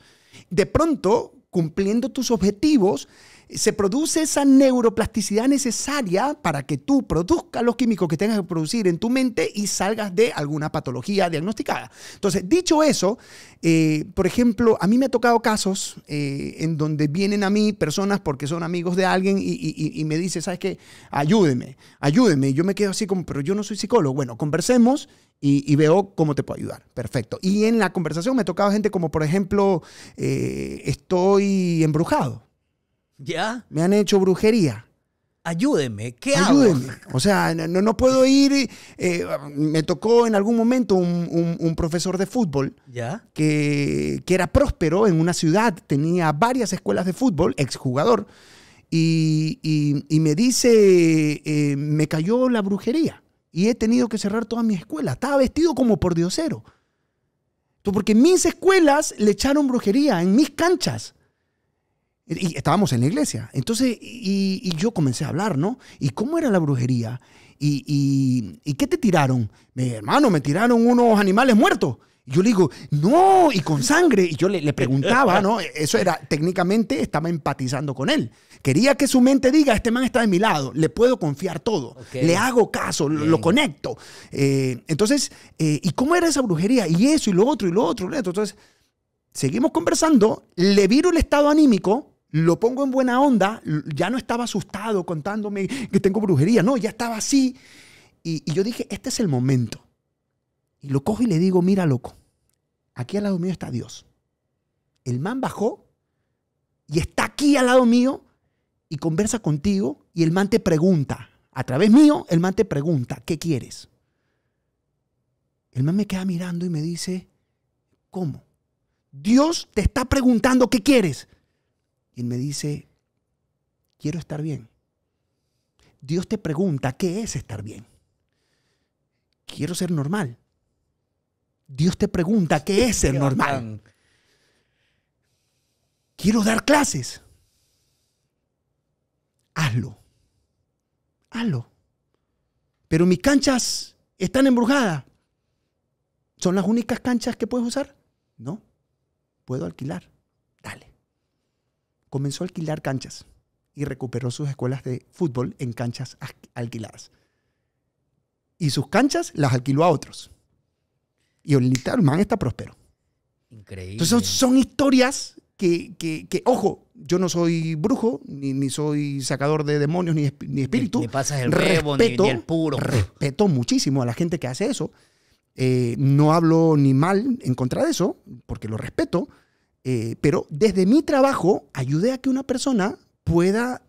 De pronto, cumpliendo tus objetivos, se produce esa neuroplasticidad necesaria para que tú produzcas los químicos que tengas que producir en tu mente y salgas de alguna patología diagnosticada. Entonces, dicho eso, eh, por ejemplo, a mí me ha tocado casos eh, en donde vienen a mí personas porque son amigos de alguien y, me dice, ¿sabes qué? Ayúdeme, ayúdeme. yo me quedo así como, pero yo no soy psicólogo. Bueno, conversemos y, veo cómo te puedo ayudar. Perfecto. Y en la conversación me ha tocado gente como, por ejemplo, eh, estoy embrujado. Ya. Me han hecho brujería. Ayúdeme, ¿qué Ayúdeme. O sea, no, no puedo ir. Eh, me tocó en algún momento un, profesor de fútbol ¿Ya? Que, era próspero en una ciudad, tenía varias escuelas de fútbol, exjugador, y, y, me dice: eh, Me cayó la brujería y he tenido que cerrar toda mi escuela. Estaba vestido como por diosero. Porque mis escuelas le echaron brujería, en mis canchas. Y estábamos en la iglesia. Entonces, y, yo comencé a hablar, ¿no? ¿Y cómo era la brujería? ¿Y, qué te tiraron? Mi hermano, me tiraron unos animales muertos. yo le digo, no, y con sangre. Y yo le, preguntaba, ¿no? Eso era, técnicamente estaba empatizando con él. Quería que su mente diga, este man está de mi lado, le puedo confiar todo, le hago caso, lo, conecto. Eh, entonces, eh, ¿y cómo era esa brujería? Y eso, y lo otro, y lo otro, y lo otro. Entonces, seguimos conversando, le viro el estado anímico lo pongo en buena onda, ya no estaba asustado contándome que tengo brujería, no, ya estaba así. Y, yo dije, este es el momento. Y lo cojo y le digo, mira loco, aquí al lado mío está Dios. El man bajó y está aquí al lado mío y conversa contigo y el man te pregunta, a través mío, el man te pregunta, ¿qué quieres? El man me queda mirando y me dice, ¿cómo? Dios te está preguntando qué quieres. Y me dice, quiero estar bien. Dios te pregunta, ¿qué es estar bien? Quiero ser normal. Dios te pregunta, ¿qué es ser normal? Quiero dar clases. Hazlo. Hazlo. Pero mis canchas están embrujadas. ¿Son las únicas canchas que puedes usar? No. Puedo alquilar. Dale comenzó a alquilar canchas y recuperó sus escuelas de fútbol en canchas alquiladas. Y sus canchas las alquiló a otros. Y el man está próspero. Increíble. Entonces son historias que, ojo, yo no soy brujo, ni, soy sacador de demonios, ni, ni espíritu. Ni, pasas el respeto, ni, el puro. Respeto muchísimo a la gente que hace eso. Eh, no hablo ni mal en contra de eso, porque lo respeto, eh, pero desde mi trabajo ayudé a que una persona pueda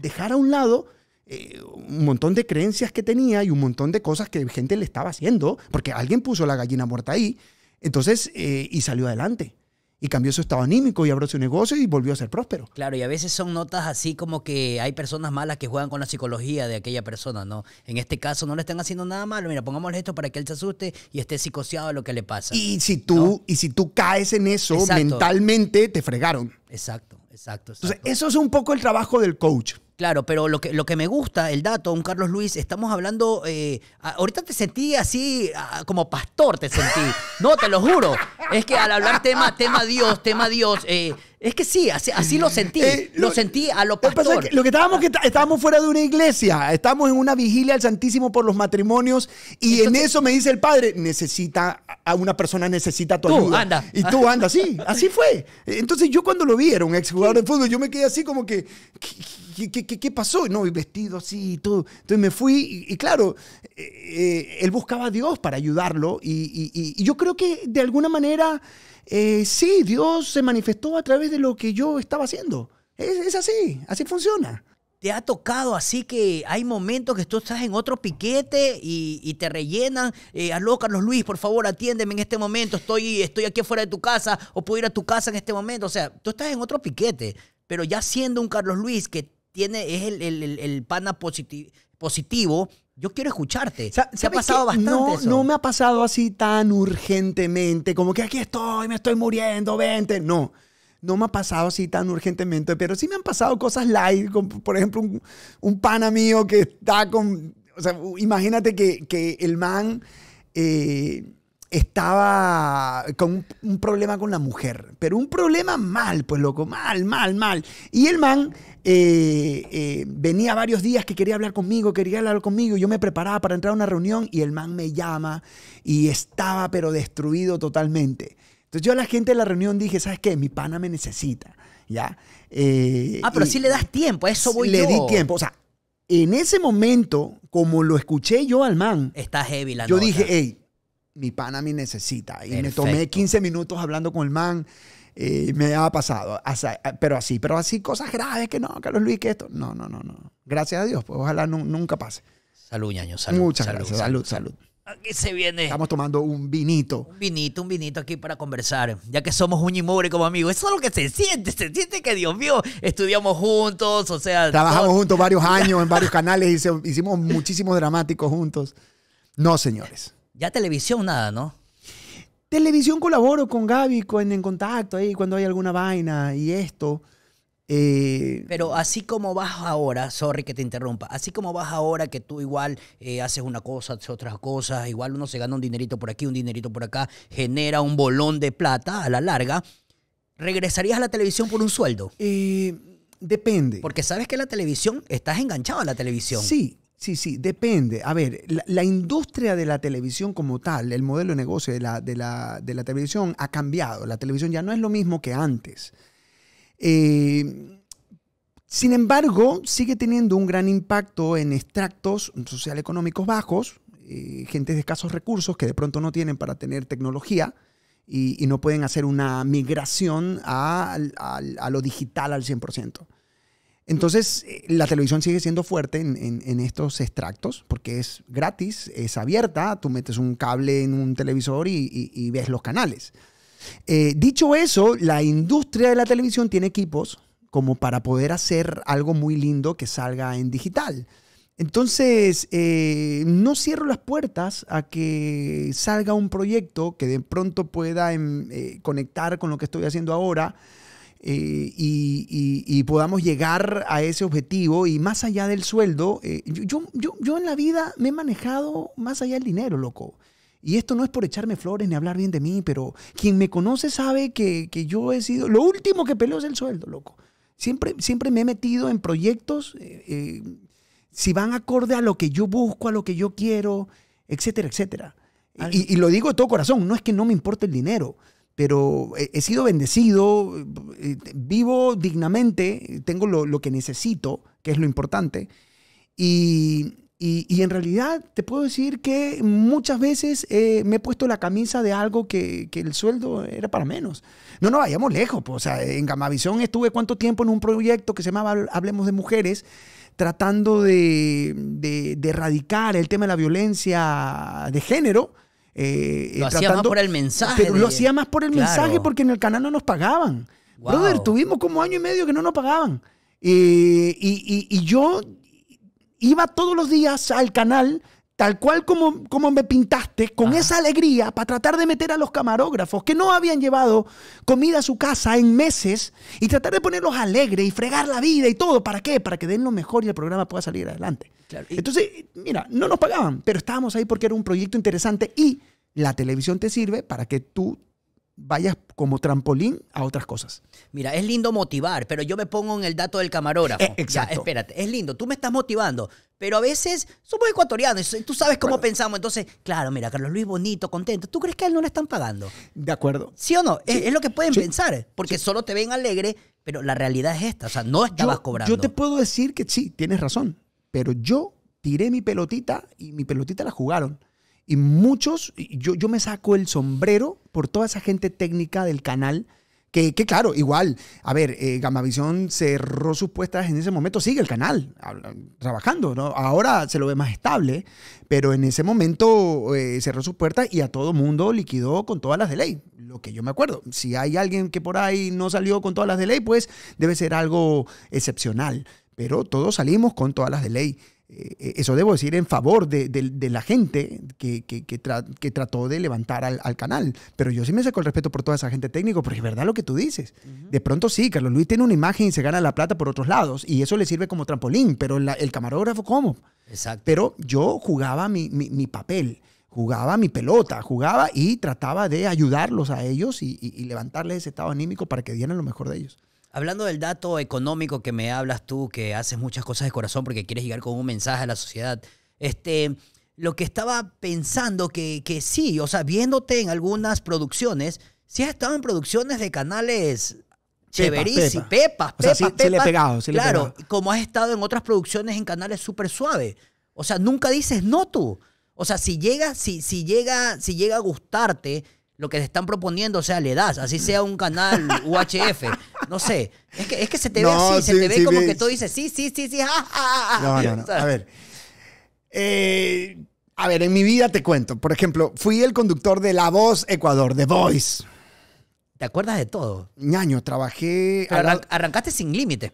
dejar a un lado eh, un montón de creencias que tenía y un montón de cosas que gente le estaba haciendo, porque alguien puso la gallina muerta ahí, entonces, eh, y salió adelante y cambió su estado anímico y abrió su negocio y volvió a ser próspero. Claro, y a veces son notas así como que hay personas malas que juegan con la psicología de aquella persona, ¿no? En este caso no le están haciendo nada malo, mira, pongamos esto para que él se asuste y esté psicoseado de lo que le pasa. Y si tú, y si tú caes en eso mentalmente, te fregaron. Exacto. Exacto, Entonces, eso es un poco el trabajo del coach. Claro, pero lo que, lo que me gusta, el dato, un Carlos Luis, estamos hablando, eh, ahorita te sentí así como pastor, te sentí. No, te lo juro. Es que al hablar tema, tema Dios, tema Dios, eh, es que sí, así, lo sentí. Eh, lo, sentí a lo Lo que, estábamos, que estábamos fuera de una iglesia, estamos en una vigilia al Santísimo por los matrimonios y en eso me dice el padre, necesita, a una persona necesita tu tú, ayuda. Y tú anda, sí, así fue. Entonces yo cuando lo vi, era un exjugador de fútbol, yo me quedé así como que, ¿qué, qué, qué, pasó? No, y vestido así y todo. Entonces me fui y, claro, eh, eh, él buscaba a Dios para ayudarlo y yo creo que de alguna manera... Eh, sí, Dios se manifestó a través de lo que yo estaba haciendo. Es, así, así funciona. Te ha tocado así que hay momentos que tú estás en otro piquete y, te rellenan. Eh, aló, Carlos Luis, por favor, atiéndeme en este momento. Estoy, estoy aquí afuera de tu casa o puedo ir a tu casa en este momento. O sea, tú estás en otro piquete, pero ya siendo un Carlos Luis que tiene, es el, pana positivo yo quiero escucharte. se ha pasado bastante no, eso? no me ha pasado así tan urgentemente, como que aquí estoy, me estoy muriendo, vente. No, no me ha pasado así tan urgentemente, pero sí me han pasado cosas light, por ejemplo un, pana mío que está con... O sea, imagínate que, el man... Eh, estaba con un, problema con la mujer, pero un problema mal, pues loco, mal, mal, mal. Y el man eh, eh, venía varios días que quería hablar conmigo, quería hablar conmigo, yo me preparaba para entrar a una reunión y el man me llama y estaba pero destruido totalmente. Entonces yo a la gente de la reunión dije, ¿sabes qué? Mi pana me necesita, ¿ya? Eh, ah, pero si le das tiempo, eso voy le yo. Le di tiempo, o sea, en ese momento, como lo escuché yo al man. Está heavy la Yo dije, hey, mi pana me necesita. Y me tomé 15 minutos hablando con el man. Y eh, me ha pasado, eh, pero así, pero así cosas graves que no, Carlos Luis, que esto, no, no, no, no. Gracias a Dios, pues ojalá nunca pase. Salud, ñaño, salud. Muchas gracias, salud, salud. Aquí ah, se viene. Estamos tomando un vinito. Un vinito, un vinito aquí para conversar. Ya que somos un inmobre como amigos. Eso es lo que se siente. Se siente que, Dios mío, estudiamos juntos. O sea. Trabajamos juntos varios años en varios canales. y Hicimos muchísimos dramáticos juntos. No, señores. Ya televisión, nada, ¿no? Televisión colaboro con Gaby con, en contacto ahí cuando hay alguna vaina y esto. Eh. Pero así como vas ahora, sorry que te interrumpa, así como vas ahora que tú igual eh, haces una cosa, otras cosas, igual uno se gana un dinerito por aquí, un dinerito por acá, genera un bolón de plata a la larga, ¿regresarías a la televisión por un sueldo? Eh, depende. Porque sabes que la televisión, estás enganchado a la televisión. Sí, Sí, sí, depende. A ver, la, industria de la televisión como tal, el modelo de negocio de la, televisión ha cambiado. La televisión ya no es lo mismo que antes. Eh, sin embargo, sigue teniendo un gran impacto en extractos social-económicos bajos, eh, gente de escasos recursos que de pronto no tienen para tener tecnología y, no pueden hacer una migración a, a lo digital al 100%. Entonces, eh, la televisión sigue siendo fuerte en, estos extractos porque es gratis, es abierta, tú metes un cable en un televisor y, ves los canales. Eh, dicho eso, la industria de la televisión tiene equipos como para poder hacer algo muy lindo que salga en digital. Entonces, eh, no cierro las puertas a que salga un proyecto que de pronto pueda em, conectar con lo que estoy haciendo ahora eh, y, podamos llegar a ese objetivo y más allá del sueldo, eh, yo, yo, en la vida me he manejado más allá del dinero, loco. Y esto no es por echarme flores ni hablar bien de mí, pero quien me conoce sabe que, que yo he sido... Lo último que peleo es el sueldo, loco. Siempre, siempre me he metido en proyectos, eh, si van acorde a lo que yo busco, a lo que yo quiero, etcétera, etcétera. Y, y, lo digo de todo corazón, no es que no me importe el dinero, pero he, sido bendecido, eh, vivo dignamente, tengo lo, lo que necesito, que es lo importante. Y, y, en realidad te puedo decir que muchas veces eh, me he puesto la camisa de algo que, que, el sueldo era para menos. No no vayamos lejos. Pues, o sea, en Gamavisión estuve cuánto tiempo en un proyecto que se llamaba Hablemos de Mujeres, tratando de, de, de erradicar el tema de la violencia de género eh, lo hacía más por el mensaje. lo hacía más por el mensaje porque en el canal no nos pagaban. Brother, tuvimos como año y medio que no nos pagaban. Eh, y, y yo iba todos los días al canal tal cual como, como me pintaste, con esa alegría para tratar de meter a los camarógrafos que no habían llevado comida a su casa en meses y tratar de ponerlos alegres y fregar la vida y todo. ¿Para qué? Para que den lo mejor y el programa pueda salir adelante. Entonces, mira, no nos pagaban, pero estábamos ahí porque era un proyecto interesante y la televisión te sirve para que tú vayas como trampolín a otras cosas. Mira, es lindo motivar, pero yo me pongo en el dato del camarógrafo. Eh, exacto. espérate, es lindo, tú me estás motivando, pero a veces somos ecuatorianos, tú sabes cómo pensamos, entonces, claro, mira, Carlos Luis bonito, contento, ¿tú crees que a él no le están pagando? De acuerdo. ¿Sí o no? Es, lo que pueden pensar, porque solo te ven alegre, pero la realidad es esta, o sea, no estabas cobrando. Yo te puedo decir que sí, tienes razón, pero yo tiré mi pelotita y mi pelotita la jugaron. Y muchos, yo, yo me saco el sombrero por toda esa gente técnica del canal. Que, que, claro, igual, a ver, eh, Gamavisión cerró sus puestas en ese momento, sigue el canal trabajando, ¿no? Ahora se lo ve más estable, pero en ese momento eh, cerró sus puertas y a todo mundo liquidó con todas las de ley, lo que yo me acuerdo. Si hay alguien que por ahí no salió con todas las de ley, pues debe ser algo excepcional, pero todos salimos con todas las de ley. Eh, eh, eso debo decir en favor de, la gente que, trató de levantar al, canal. Pero yo sí me saco el respeto por toda esa gente técnica porque es verdad lo que tú dices. De pronto sí, Carlos Luis tiene una imagen y se gana la plata por otros lados, y eso le sirve como trampolín, pero el camarógrafo, ¿cómo? Exacto. Pero yo jugaba mi, papel, jugaba mi pelota, jugaba y trataba de ayudarlos a ellos y, y levantarles ese estado anímico para que dieran lo mejor de ellos. Hablando del dato económico que me hablas tú, que haces muchas cosas de corazón porque quieres llegar con un mensaje a la sociedad, este, lo que estaba pensando que, sí, o sea, viéndote en algunas producciones, sí has estado en producciones de canales chéverías, pepas, pepas, pepas. le claro, como has estado en otras producciones en canales súper suaves. O sea, nunca dices no tú. O sea, si llega, si, si llega, si llega a gustarte lo que te están proponiendo, o sea, le das, así sea un canal UHF, no sé. Es que, se te ve así, se te ve como que tú dices, sí, sí, sí, sí, No, no, a ver. Eh, a ver, en mi vida te cuento. Por ejemplo, fui el conductor de La Voz Ecuador, de Voice. ¿Te acuerdas de todo? Ñaño, trabajé. arrancaste sin límites.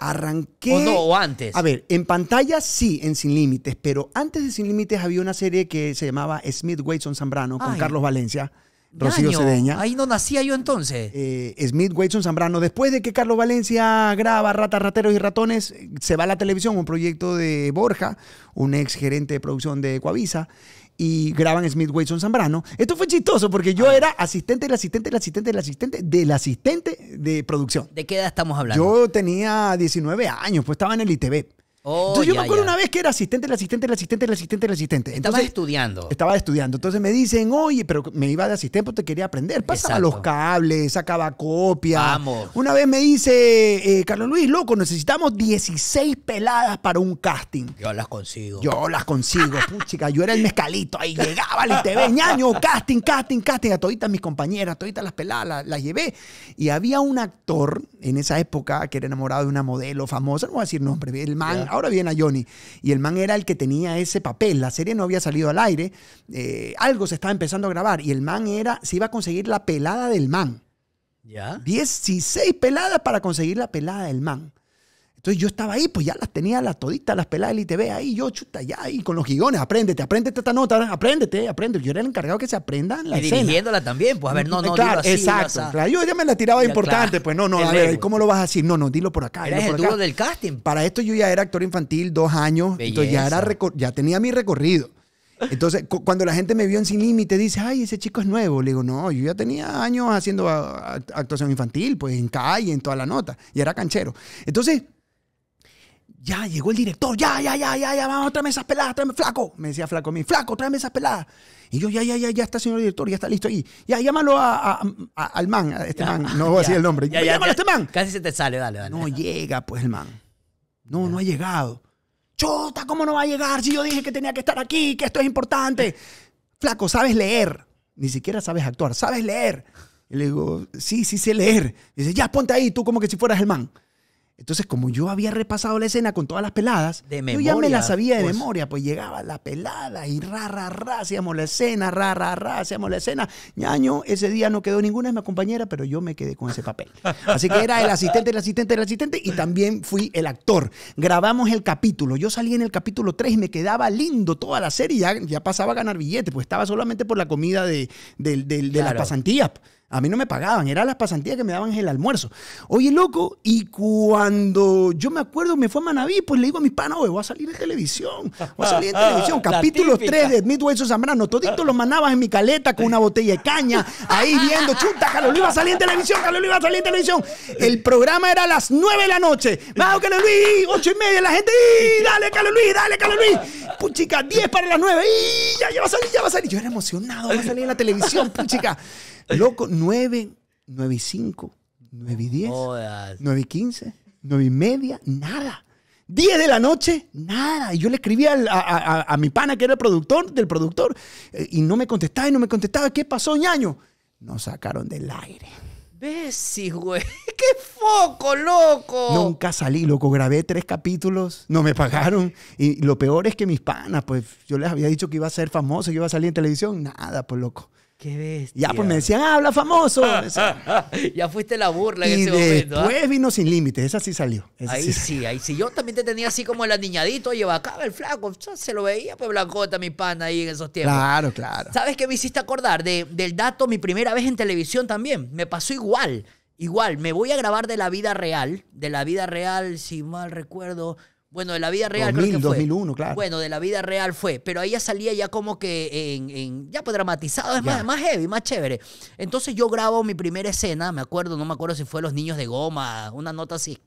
Arranqué. O no, o antes. A ver, en pantalla sí, en Sin Límites, pero antes de Sin Límites había una serie que se llamaba Smith, Watson Zambrano con Carlos Valencia Rocío Cedeña. Ahí no nacía yo entonces. Eh, Smith, Watson, Zambrano. Después de que Carlos Valencia graba Ratas, Rateros y Ratones, se va a la televisión, un proyecto de Borja, un ex gerente de producción de Coavisa y graban Smith Watson Zambrano. Esto fue chistoso porque yo ah. era asistente, del asistente, del asistente, del asistente, del asistente de producción. ¿De qué edad estamos hablando? Yo tenía 19 años, pues estaba en el ITV. Oh, yo me acuerdo una vez que era asistente, el asistente, el asistente, el asistente, el asistente. estaba estudiando. Estaba estudiando. Entonces me dicen, oye, pero me iba de asistente porque quería aprender. Pasaba los cables, sacaba copias. Vamos. Una vez me dice, eh, Carlos Luis, loco, necesitamos 16 peladas para un casting. Yo las consigo. Yo las consigo. Puchica, yo era el mezcalito. Ahí llegaba al te ñaño, casting, casting, casting. A toditas mis compañeras, a toditas las peladas, las, llevé. Y había un actor en esa época que era enamorado de una modelo famosa, no voy a decir nombre, el man ahora viene a Johnny. Y el man era el que tenía ese papel. La serie no había salido al aire, eh, algo se estaba empezando a grabar y el man era, se iba a conseguir la pelada del man. ¿Ya? 16 peladas para conseguir la pelada del man. Entonces yo estaba ahí, pues ya las tenía las toditas, las peladas del ITV ahí, yo chuta, ya ahí con los gigones, apréndete, apréndete esta nota, apréndete, apréndete. Yo era el encargado que se aprendan la y escena. dirigiéndola también, pues a ver, no, no, claro, exacto. yo ya me la tiraba importante, pues no, no, a ver, ¿cómo lo vas a decir? No, no, dilo por acá. Eres por el del casting. Para esto yo ya era actor infantil, dos años, entonces ya, era ya tenía mi recorrido. Entonces, cuando la gente me vio en Sin Límite, dice, ay, ese chico es nuevo. Le digo, no, yo ya tenía años haciendo actuación infantil, pues en calle, en toda la nota, y era canchero. Entonces, ya llegó el director, ya, ya, ya, ya, ya, vamos, tráeme esas peladas, tráeme flaco. Me decía flaco a mí, flaco, tráeme esas peladas. Y yo, ya, ya, ya, ya está, señor director, ya está listo ahí. Ya, llámalo a, al man, a este man, no voy a decir el nombre. Ya, llámalo a este man. Casi se te sale, dale, dale. No llega, pues, el man. No, no ha llegado. Chota, ¿cómo no va a llegar? Si yo dije que tenía que estar aquí, que esto es importante. Flaco, sabes leer. Ni siquiera sabes actuar, sabes leer. Y le digo, sí, sí sé leer. dice, ya, ponte ahí, tú como que si fueras el man. Entonces, como yo había repasado la escena con todas las peladas, yo ya me la sabía de pues. memoria, pues llegaba la pelada y ra, ra, hacíamos la escena, ra, ra, hacíamos la escena. año ese día no quedó ninguna de mis compañeras, pero yo me quedé con ese papel. Así que era el asistente, el asistente, el asistente y también fui el actor. Grabamos el capítulo. Yo salí en el capítulo 3, y me quedaba lindo toda la serie, ya, ya pasaba a ganar billetes, pues estaba solamente por la comida de, de, de, a mí no me pagaban, era las pasantías que me daban en el almuerzo. Oye, loco, y cuando yo me acuerdo, me fue a Manaví, pues le digo a mis panas, voy a salir en televisión, voy a salir en televisión. Capítulo 3 de Midway Zambrano, todito los manabas en mi caleta con una botella de caña, ahí viendo, chuta, Carlos Luis va a salir en televisión, Carlos Luis va a salir en televisión. El programa era a las 9 de la noche. Vamos, Carlos Luis, 8 y media, la gente, dale, Carlos Luis, dale, Carlos Luis. Puchica, 10 para las 9, ¡Y, ya, ya va a salir, ya va a salir. Yo era emocionado, va a salir en la televisión, puchica. Loco, 9, 9 y 5, nueve y 10, nueve y 15, nueve y media, nada. 10 de la noche, nada. Y yo le escribí a, mi pana que era el productor del productor eh, y no me contestaba y no me contestaba. ¿Qué pasó, ñaño? Nos sacaron del aire. si, güey. ¡Qué foco, loco! Nunca salí, loco. Grabé tres capítulos, no me pagaron. Y lo peor es que mis panas, pues yo les había dicho que iba a ser famoso, que iba a salir en televisión. Nada, pues loco. Qué bestia. Ya, pues me decían, ah, habla famoso. ya fuiste la burla en y ese momento. ¿ah? Después vino sin límites, esa sí salió. ahí sí, ahí sí. Yo también te tenía así como el aniñadito, llevaba acá el flaco. Se lo veía, pues blancota, mi pana ahí en esos tiempos. Claro, claro. ¿Sabes qué me hiciste acordar? De, del dato, mi primera vez en televisión también. Me pasó igual. Igual, me voy a grabar de la vida real. De la vida real, si mal recuerdo, bueno, de la vida real fue. 2001, claro. Bueno, de la vida real fue. Pero ahí ya salía ya como que en, ya pues dramatizado, es más, más, heavy, más chévere. Entonces yo grabo mi primera escena, me acuerdo, no me acuerdo si fue Los Niños de Goma, una nota así.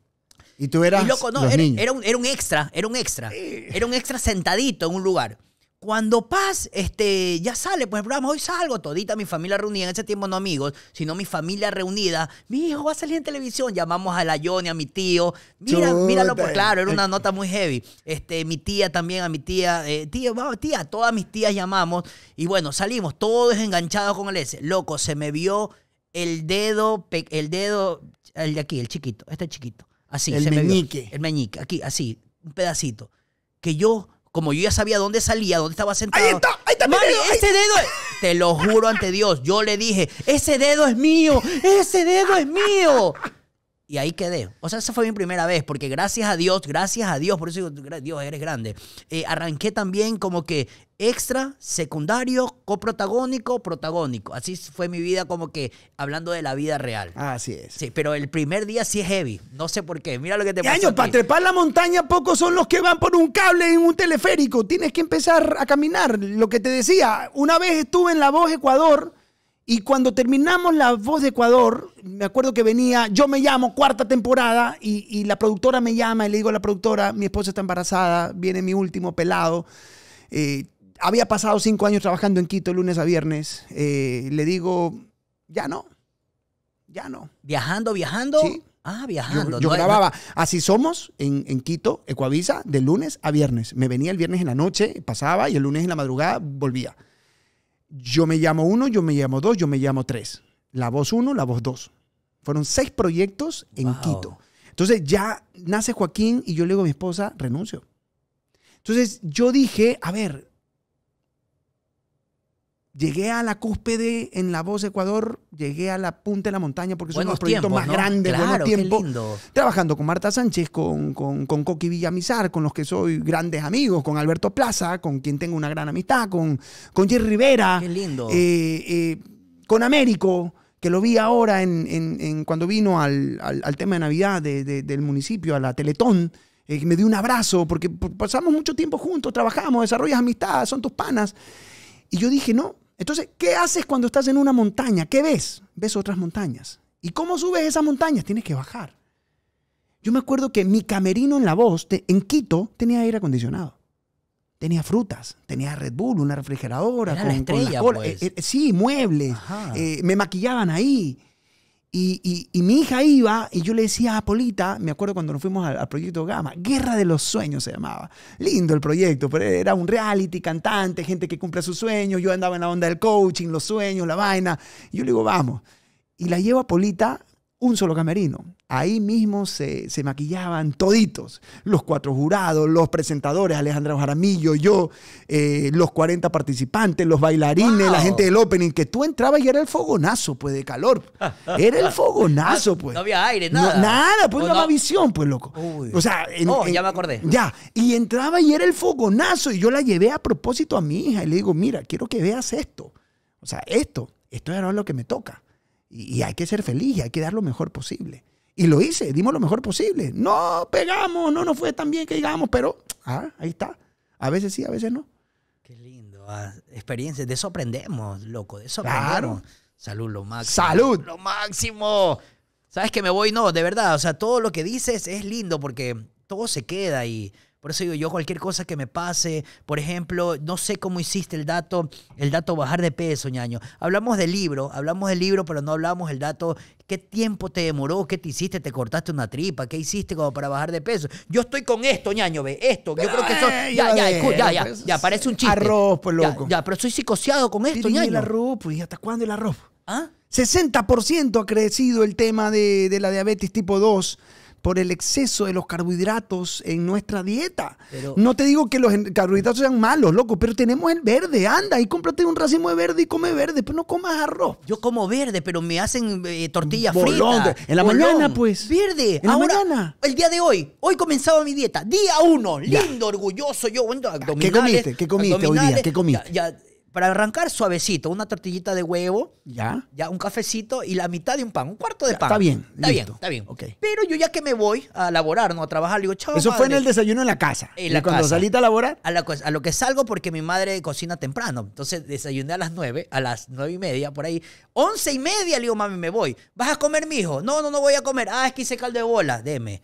Y tú eras y loco, no, era, un, era un extra, era un extra. Era un extra sentadito en un lugar. Cuando Paz este, ya sale, pues programa, hoy salgo, todita mi familia reunida, en ese tiempo no amigos, sino mi familia reunida, mi hijo va a salir en televisión, llamamos a la Johnny, a mi tío, mira, míralo, por pues, eh. claro, era una nota muy heavy, este, mi tía también, a mi tía, eh, tía, tía, todas mis tías llamamos, y bueno, salimos todos enganchados con el S, loco, se me vio el dedo, el dedo, el de aquí, el chiquito, este chiquito, así. El meñique. el meñique, aquí, así, un pedacito, que yo como yo ya sabía dónde salía, dónde estaba sentado. Ahí está, ahí está. Mami, ese dedo. Te lo juro ante Dios. Yo le dije, ese dedo es mío, ese dedo es mío. Y ahí quedé. O sea, esa fue mi primera vez, porque gracias a Dios, gracias a Dios, por eso digo, Dios, eres grande. Eh, arranqué también como que extra, secundario, coprotagónico, protagónico. Así fue mi vida como que hablando de la vida real. Así es. Sí, pero el primer día sí es heavy. No sé por qué. Mira lo que te pasa. años para trepar la montaña, pocos son los que van por un cable en un teleférico. Tienes que empezar a caminar. Lo que te decía, una vez estuve en La Voz Ecuador y cuando terminamos La Voz de Ecuador, me acuerdo que venía, yo me llamo, cuarta temporada, y, la productora me llama y le digo a la productora, mi esposa está embarazada, viene mi último pelado. Eh, había pasado cinco años trabajando en Quito, lunes a viernes. Eh, le digo, ya no, ya no. ¿Viajando, viajando? Ah, viajando. Yo, grababa. Así somos en, en, Quito, Ecuavisa, de lunes a viernes. Me venía el viernes en la noche, pasaba y el lunes en la madrugada volvía. Yo me llamo uno, yo me llamo dos, yo me llamo tres. La voz uno, la voz dos. Fueron seis proyectos en Quito. Entonces ya nace Joaquín y yo le digo a mi esposa, renuncio. Entonces yo dije, a ver, llegué a la cúspide en La Voz Ecuador, llegué a la punta de la montaña porque son los proyectos más grandes, claro, tiempo. Trabajando con Marta Sánchez, con, con, con, Coqui Villamizar, con los que soy grandes amigos, con Alberto Plaza, con quien tengo una gran amistad, con, con Jerry Rivera. lindo. Eh, eh, con Américo que lo vi ahora en, cuando vino al, tema de Navidad del municipio, a la Teletón, eh, me dio un abrazo, porque pasamos mucho tiempo juntos, trabajamos, desarrollas amistades, son tus panas. Y yo dije, no, entonces, ¿qué haces cuando estás en una montaña? ¿Qué ves? Ves otras montañas. ¿Y cómo subes esas montañas? Tienes que bajar. Yo me acuerdo que mi camerino en La Voz, en Quito, tenía aire acondicionado. Tenía frutas, tenía Red Bull, una refrigeradora. con, pues. eh, eh, sí, muebles. Eh, me maquillaban ahí. Y, mi hija iba y yo le decía a ah, Polita, me acuerdo cuando nos fuimos al, proyecto Gama, Guerra de los Sueños se llamaba. Lindo el proyecto, pero era un reality, cantante, gente que cumple sus sueños. Yo andaba en la onda del coaching, los sueños, la vaina. yo le digo, vamos. Y la llevo a Polita un solo camerino. Ahí mismo se, maquillaban toditos, los cuatro jurados, los presentadores, Alejandra Jaramillo, yo, eh, los 40 participantes, los bailarines, la gente del opening, que tú entrabas y era el fogonazo, pues, de calor. Era el fogonazo, ah, pues. No, había aire, nada. nada, pues, oh, no, una visión, pues, loco. O sea... Oh, ya me acordé. Ya, y entraba y era el fogonazo, y yo la llevé a propósito a mi hija, y le digo, mira, quiero que veas esto. O sea, esto, esto era lo que me toca y, hay que ser feliz y hay que dar lo mejor posible. Y lo hice, dimos lo mejor posible. No pegamos, no nos fue tan bien que digamos, pero ah, ahí está. A veces sí, a veces no. Qué lindo. Ah, experiencias, de eso aprendemos, loco, de eso aprendemos. Salud, lo máximo. Salud. Lo máximo. Sabes que me voy, no, de verdad. O sea, todo lo que dices es lindo porque todo se queda y por eso digo, yo cualquier cosa que me pase, por ejemplo, no sé cómo hiciste el dato, el dato bajar de peso, ñaño. Hablamos del libro, hablamos del libro, pero no hablamos el dato, qué tiempo te demoró, qué te hiciste, te cortaste una tripa, qué hiciste como para bajar de peso. Yo estoy con esto, ñaño, ve, esto. yo creo que eso. ya, ya, ya, ya, pues, ya, parece un chiste. Arroz, pues loco. Ya, pero soy psicoseado con esto, ñaño. el arroz, pues, ¿hasta cuándo el arroz? ¿Ah? 60% ha crecido el tema de, de la diabetes tipo 2 por el exceso de los carbohidratos en nuestra dieta. no te digo que los carbohidratos sean malos, loco, pero tenemos el verde. Anda y cómprate un racimo de verde y come verde, pero pues no comas arroz. Yo como verde, pero me hacen eh, tortilla tortillas En la mañana, pues. Verde. En la mañana. El día de hoy. Hoy comenzaba mi dieta. Día uno. Lindo, orgulloso yo. Bueno, ¿Qué comiste? ¿Qué comiste hoy día? ¿Qué comiste? para arrancar suavecito, una tortillita de huevo, ya, ya un cafecito y la mitad de un pan, un cuarto de pan. Está bien, está bien, está bien. Pero yo ya que me voy a laborar, no a trabajar, le digo, chao. Eso fue en el desayuno en la casa. y cuando casa. a laborar, a, lo que salgo porque mi madre cocina temprano, entonces desayuné a las nueve, a las nueve y media por ahí, once y media le digo, mami, me voy. ¿Vas a comer, mijo? No, no, no voy a comer. Ah, es que hice caldo de bola, deme.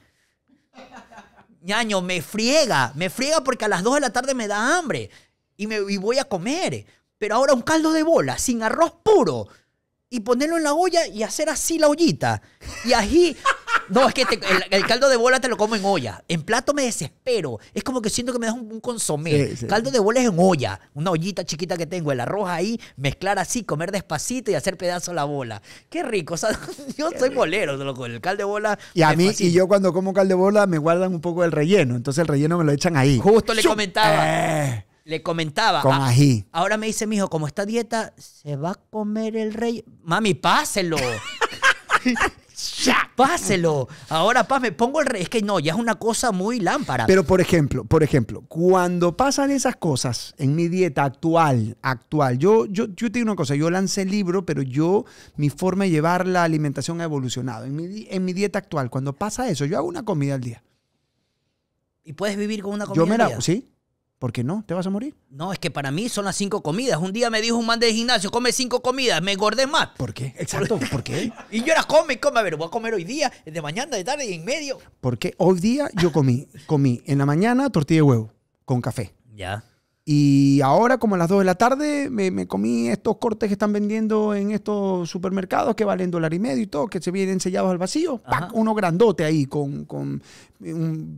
Ñaño, me friega, me friega porque a las dos de la tarde me da hambre. Y, me, y, voy a comer pero ahora un caldo de bola, sin arroz puro. Y ponerlo en la olla y hacer así la ollita. Y así... No, es que el, caldo de bola te lo como en olla. En plato me desespero. Es como que siento que me das un, consomé. Caldo de bola es en olla. Una ollita chiquita que tengo. El arroz ahí, mezclar así, comer despacito y hacer pedazo la bola. Qué rico. O sea, yo soy bolero, loco. El caldo de bola. Y a mí, y yo cuando como caldo de bola, me guardan un poco del relleno. Entonces el relleno me lo echan ahí. Justo le comentaba. Eh le comentaba. Ah, ahora me dice mi hijo, como esta dieta se va a comer el rey. Mami, páselo. páselo. Ahora, páselo. me pongo el rey. Es que no, ya es una cosa muy lámpara. Pero por ejemplo, por ejemplo, cuando pasan esas cosas en mi dieta actual, actual, yo, yo, yo te digo una cosa, yo lancé el libro, pero yo, mi forma de llevar la alimentación ha evolucionado. En mi, en mi dieta actual, cuando pasa eso, yo hago una comida al día. ¿Y puedes vivir con una comida yo me la, Sí, ¿Por qué no, te vas a morir. No, es que para mí son las cinco comidas. Un día me dijo un man del gimnasio, come cinco comidas, me engordé más. ¿Por qué? Exacto, ¿por qué? y yo las come come, a ver, voy a comer hoy día, de mañana, de tarde y en medio. Porque hoy día yo comí, comí en la mañana tortilla de huevo con café. Ya. Y ahora, como a las 2 de la tarde, me, comí estos cortes que están vendiendo en estos supermercados que valen dólar y medio y todo, que se vienen sellados al vacío. uno grandote ahí con, con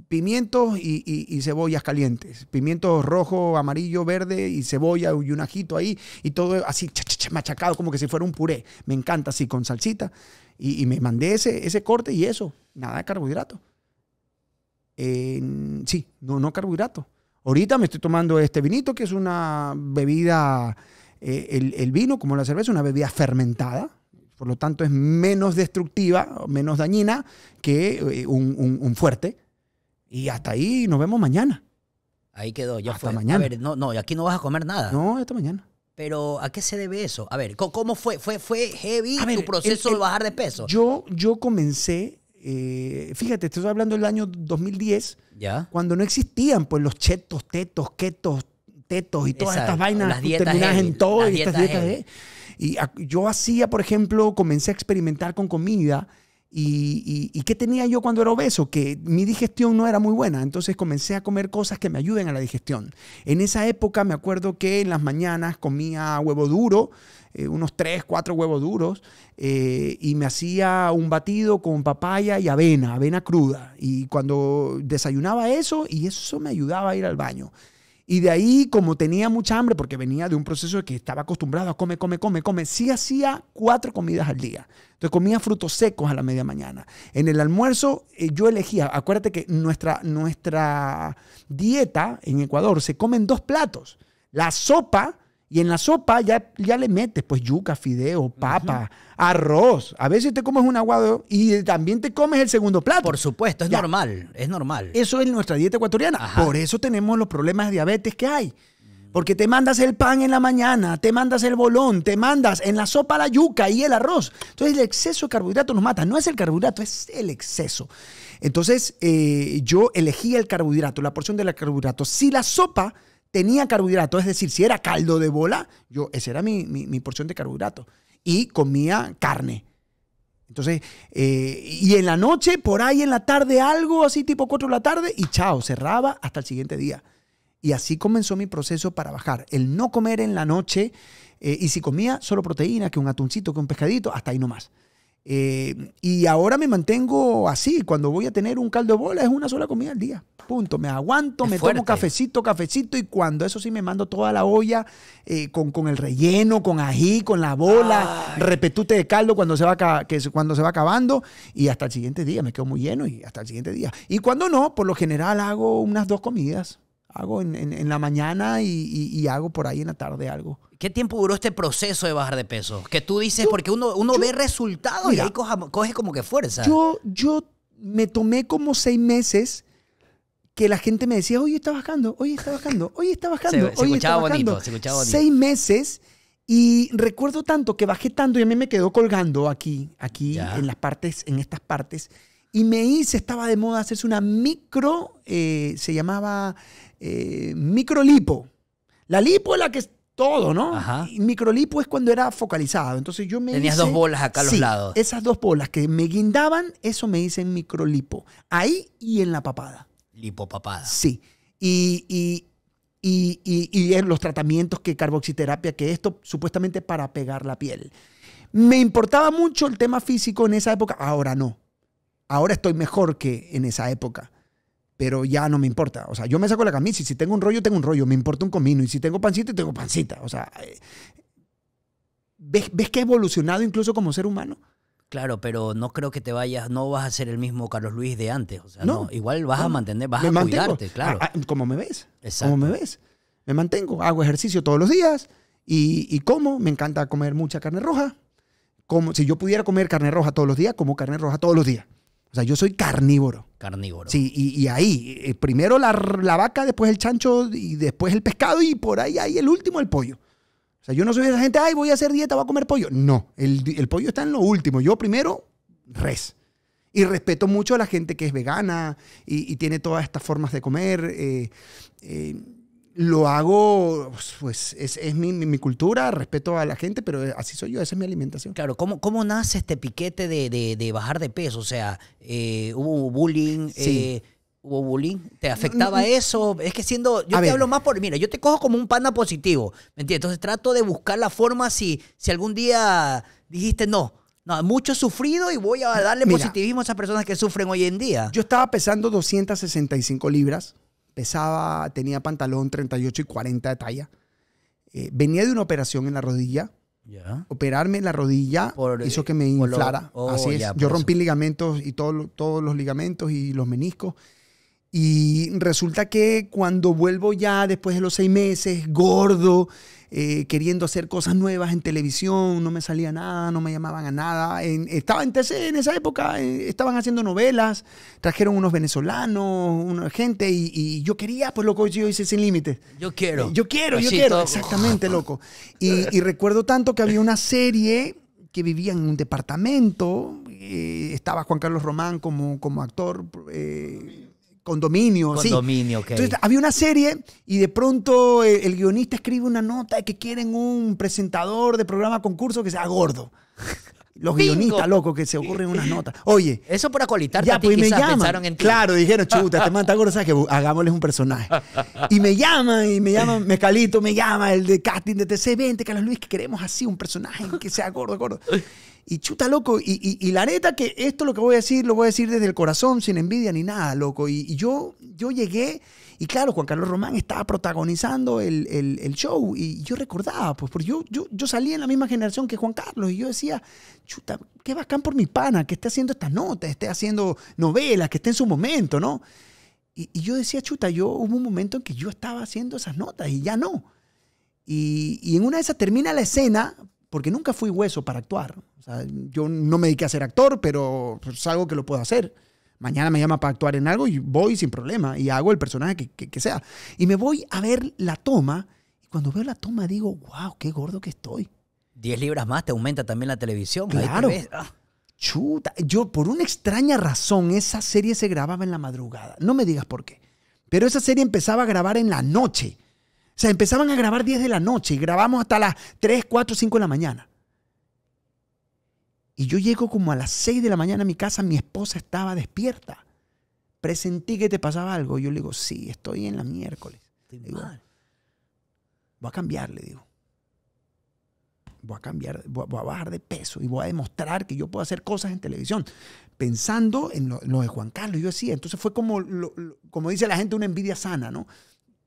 pimientos y, cebollas calientes. Pimientos rojo, amarillo, verde y cebolla y un ajito ahí. Y todo así machacado, como que si fuera un puré. Me encanta así, con salsita. Y, me mandé ese, ese corte y eso. Nada de carbohidrato. Eh, sí, no, no carbohidrato. Ahorita me estoy tomando este vinito, que es una bebida, eh, el, vino, como la cerveza, una bebida fermentada. Por lo tanto, es menos destructiva, menos dañina que eh, un, fuerte. Y hasta ahí nos vemos mañana. Ahí quedó, ya hasta mañana. A ver, no, no, aquí no vas a comer nada. No, hasta mañana. Pero, ¿a qué se debe eso? A ver, ¿cómo fue? ¿Fue, fue heavy tu proceso de bajar de peso? Yo, yo comencé eh, fíjate, estoy hablando del año 2010, cuando no existían pues los chetos, tetos, ketos, tetos y todas estas vainas. Las en todo yo hacía, por ejemplo, comencé a experimentar con comida. y, qué tenía yo cuando era obeso? Que mi digestión no era muy buena, entonces comencé a comer cosas que me ayuden a la digestión. En esa época me acuerdo que en las mañanas comía huevo duro, eh, unos tres, cuatro huevos duros eh, y me hacía un batido con papaya y avena, avena cruda. Y cuando desayunaba eso, y eso me ayudaba a ir al baño. Y de ahí, como tenía mucha hambre, porque venía de un proceso que estaba acostumbrado a comer, come, come, come, sí hacía cuatro comidas al día. Entonces comía frutos secos a la media mañana. En el almuerzo eh, yo elegía, acuérdate que nuestra, nuestra dieta en Ecuador se comen dos platos. La sopa y en la sopa ya, ya le metes pues yuca, fideo, papa, arroz. A veces te comes un aguado y también te comes el segundo plato. Por supuesto, es normal, es normal. Eso es nuestra dieta ecuatoriana. Por eso tenemos los problemas de diabetes que hay. Porque te mandas el pan en la mañana, te mandas el bolón, te mandas en la sopa la yuca y el arroz. Entonces el exceso de carbohidratos nos mata. No es el carbohidrato, es el exceso. Entonces eh, yo elegí el carbohidrato, la porción del carbohidrato. Si la sopa tenía carbohidrato, es decir, si era caldo de bola, yo, esa era mi, porción de carbohidrato. Y comía carne. Entonces, eh, y en la noche, por ahí en la tarde, algo así tipo 4 de la tarde, y chao, cerraba hasta el siguiente día. Y así comenzó mi proceso para bajar. El no comer en la noche, eh, y si comía solo proteína, que un atuncito, que un pescadito, hasta ahí nomás. Eh, y ahora me mantengo así. Cuando voy a tener un caldo de bola es una sola comida al día. Punto. Me aguanto, me tomo cafecito, cafecito. Y cuando eso sí me mando toda la olla eh, con, el relleno, con ají, con la bola, repetute de caldo cuando se, va, cuando se va acabando. Y hasta el siguiente día me quedo muy lleno y hasta el siguiente día. Y cuando no, por lo general hago unas dos comidas hago en, en, la mañana y, hago por ahí en la tarde algo. ¿Qué tiempo duró este proceso de bajar de peso? Que tú dices, porque uno, uno ve resultados y ahí coge como que fuerza. Yo, yo me tomé como seis meses que la gente me decía, oye, está bajando, oye, está bajando, oye, está bajando. Se, escuchaba está bajando. bonito, se escuchaba bonito. Seis meses y recuerdo tanto que bajé tanto y a mí me quedó colgando aquí, aquí, en las partes, en estas partes. Y me hice, estaba de moda hacerse una micro, eh, se llamaba eh, microlipo. La lipo es la que es todo, ¿no? Ajá. microlipo es cuando era focalizado. Entonces yo me Tenías dos bolas acá a los lados. Esas dos bolas que me guindaban, eso me dicen microlipo. Ahí y en la papada. papada. Sí. y, y, y, y en los tratamientos que carboxiterapia, que esto supuestamente para pegar la piel. Me importaba mucho el tema físico en esa época, ahora no. Ahora estoy mejor que en esa época pero ya no me importa. O sea, yo me saco la camisa y si tengo un rollo, tengo un rollo. Me importa un comino. Y si tengo pancita, tengo pancita. O sea, eh, ¿ves, que he evolucionado incluso como ser humano? Claro, pero no creo que te vayas, no vas a ser el mismo Carlos Luis de antes. O sea, no, igual vas a mantener, vas a cuidarte, claro. Ah, ah, como me ves. Exacto. Como me ves. Me mantengo, hago ejercicio todos los días y, y como. Me encanta comer mucha carne roja. Como, si yo pudiera comer carne roja todos los días, como carne roja todos los días. O sea, yo soy carnívoro. Carnívoro. Sí, y, ahí, eh, primero la, vaca, después el chancho y después el pescado y por ahí, ahí el último el pollo. O sea, yo no soy esa gente, ay, voy a hacer dieta, voy a comer pollo. No, el, pollo está en lo último. Yo primero, res. Y respeto mucho a la gente que es vegana y, tiene todas estas formas de comer. Eh, eh, lo hago, pues es, mi, cultura, respeto a la gente, pero así soy yo, esa es mi alimentación. Claro, ¿cómo, nace este piquete de, bajar de peso? O sea, eh, hubo bullying. Eh, hubo bullying, ¿te afectaba eso? Es que siendo, yo te hablo más por, mira, yo te cojo como un panda positivo, ¿me entiendes? Entonces trato de buscar la forma si, si algún día dijiste, no, no, mucho sufrido y voy a darle positivismo a esas personas que sufren hoy en día. Yo estaba pesando 265 libras, pesaba, tenía pantalón 38 y 40 de talla. Eh, venía de una operación en la rodilla. Operarme en la rodilla hizo eh, que me inflara. Oh, Así es. Yo rompí ligamentos y todos todos los ligamentos y los meniscos. Y resulta que cuando vuelvo ya después de los seis meses, gordo, eh, queriendo hacer cosas nuevas en televisión, no me salía nada, no me llamaban a nada. En, estaba en en esa época, eh, estaban haciendo novelas, trajeron unos venezolanos, una gente, y, yo quería, pues loco, yo hice sin límites. Yo quiero. Eh, yo quiero, yo quiero. Exactamente, loco. Y, recuerdo tanto que había una serie que vivía en un departamento, estaba Juan Carlos Román como, como actor, Condominio, sí. Entonces, había una serie y de pronto eh, el, guionista escribe una nota de que quieren un presentador de programa concurso que sea gordo. Los guionistas, locos que se ocurren unas notas. Oye. Eso por acolitar, ya, pues me en Claro, dijeron, chuta, te este man gordo, ¿sabes que Hagámosles un personaje. Y me llaman, y me llaman, Mezcalito me llama, el de casting de TC20, Carlos Luis, que queremos así un personaje que sea gordo, gordo. Y chuta, loco, y, la neta que esto lo que voy a decir, lo voy a decir desde el corazón, sin envidia ni nada, loco. Y, yo, yo llegué, y claro, Juan Carlos Román estaba protagonizando el, show, y yo recordaba, pues, porque yo, yo, salí en la misma generación que Juan Carlos, y yo decía, chuta, qué bacán por mi pana, que esté haciendo estas notas, esté haciendo novelas, que esté en su momento, ¿no? Y, yo decía, chuta, yo hubo un momento en que yo estaba haciendo esas notas, y ya no. Y, y en una de esas termina la escena, porque nunca fui hueso para actuar. yo no me dediqué a ser actor, pero pues, es algo que lo puedo hacer. Mañana me llama para actuar en algo y voy sin problema y hago el personaje que, sea. Y me voy a ver la toma y cuando veo la toma digo, wow, qué gordo que estoy. 10 libras más te aumenta también la televisión. Claro. Ah. Chuta, yo por una extraña razón esa serie se grababa en la madrugada. No me digas por qué. Pero esa serie empezaba a grabar en la noche sea, empezaban a grabar 10 de la noche y grabamos hasta las 3, 4, 5 de la mañana. Y yo llego como a las 6 de la mañana a mi casa, mi esposa estaba despierta. Presentí que te pasaba algo. Yo le digo, sí, estoy en la miércoles. Voy a cambiar, le digo. Voy a cambiar, voy a, bajar de peso y voy a demostrar que yo puedo hacer cosas en televisión. Pensando en lo, de Juan Carlos, yo decía, entonces fue como, como dice la gente, una envidia sana, ¿no?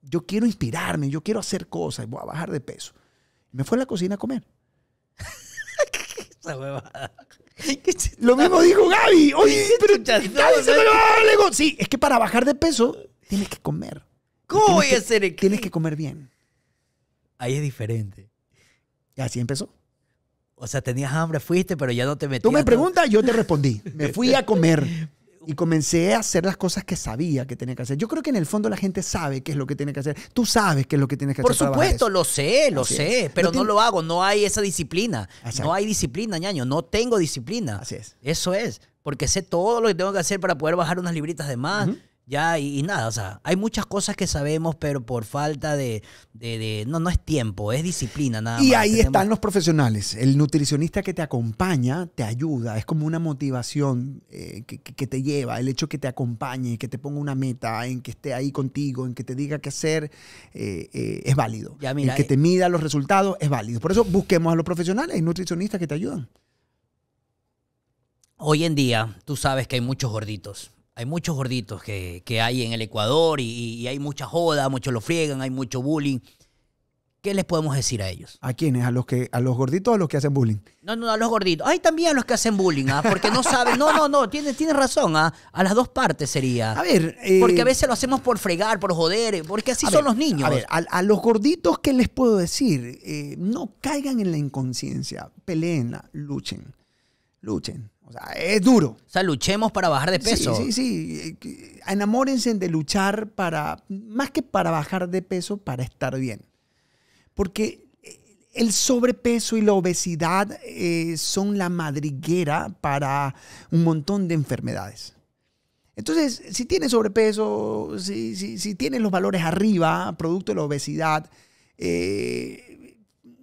yo quiero inspirarme, yo quiero hacer cosas, voy a bajar de peso. Me fue a la cocina a comer. Esa Lo mismo dijo Gaby. Oye, pero eh? se me va, Sí, es que para bajar de peso tienes que comer. ¿Cómo voy a hacer Tienes que comer bien. Ahí es diferente. Y así empezó. O sea, tenías hambre, fuiste, pero ya no te metías. Tú me preguntas, yo te respondí. Me fui a comer. y comencé a hacer las cosas que sabía que tenía que hacer. Yo creo que en el fondo la gente sabe qué es lo que tiene que hacer. Tú sabes qué es lo que tienes que hacer. Por supuesto, lo sé, lo sé, pero no, lo hago. No hay esa disciplina. No hay disciplina, ñaño. No tengo disciplina. Así es. Eso es. Porque sé todo lo que tengo que hacer para poder bajar unas libritas de más. Ya, y, nada, o sea, hay muchas cosas que sabemos, pero por falta de, no, no es tiempo, es disciplina nada y más. Y ahí están los profesionales. El nutricionista que te acompaña, te ayuda, es como una motivación eh, que, te lleva, el hecho que te acompañe, que te ponga una meta, en que esté ahí contigo, en que te diga qué hacer, eh, eh, es válido. Ya, que te mida los resultados, es válido. Por eso busquemos a los profesionales y nutricionistas que te ayudan. Hoy en día, tú sabes que hay muchos gorditos hay muchos gorditos que, hay en el Ecuador y, hay mucha joda, muchos lo friegan, hay mucho bullying. ¿Qué les podemos decir a ellos? ¿A quiénes? ¿A los que a los gorditos o a los que hacen bullying? No, no, a los gorditos. Hay también a los que hacen bullying, ¿ah? porque no saben. No, no, no, tienes, razón. ¿ah? A las dos partes sería. A ver. Eh, porque a veces lo hacemos por fregar, por joder, porque así son los niños. A ver, a, los gorditos, ¿qué les puedo decir? Eh, no caigan en la inconsciencia. Peleen, luchen. Luchen o sea, es duro. O sea, luchemos para bajar de peso. Sí, sí, sí. Eh, enamórense de luchar para, más que para bajar de peso, para estar bien. Porque eh, el sobrepeso y la obesidad eh, son la madriguera para un montón de enfermedades. Entonces, si tienes sobrepeso, si, si, si tienes los valores arriba, producto de la obesidad, eh,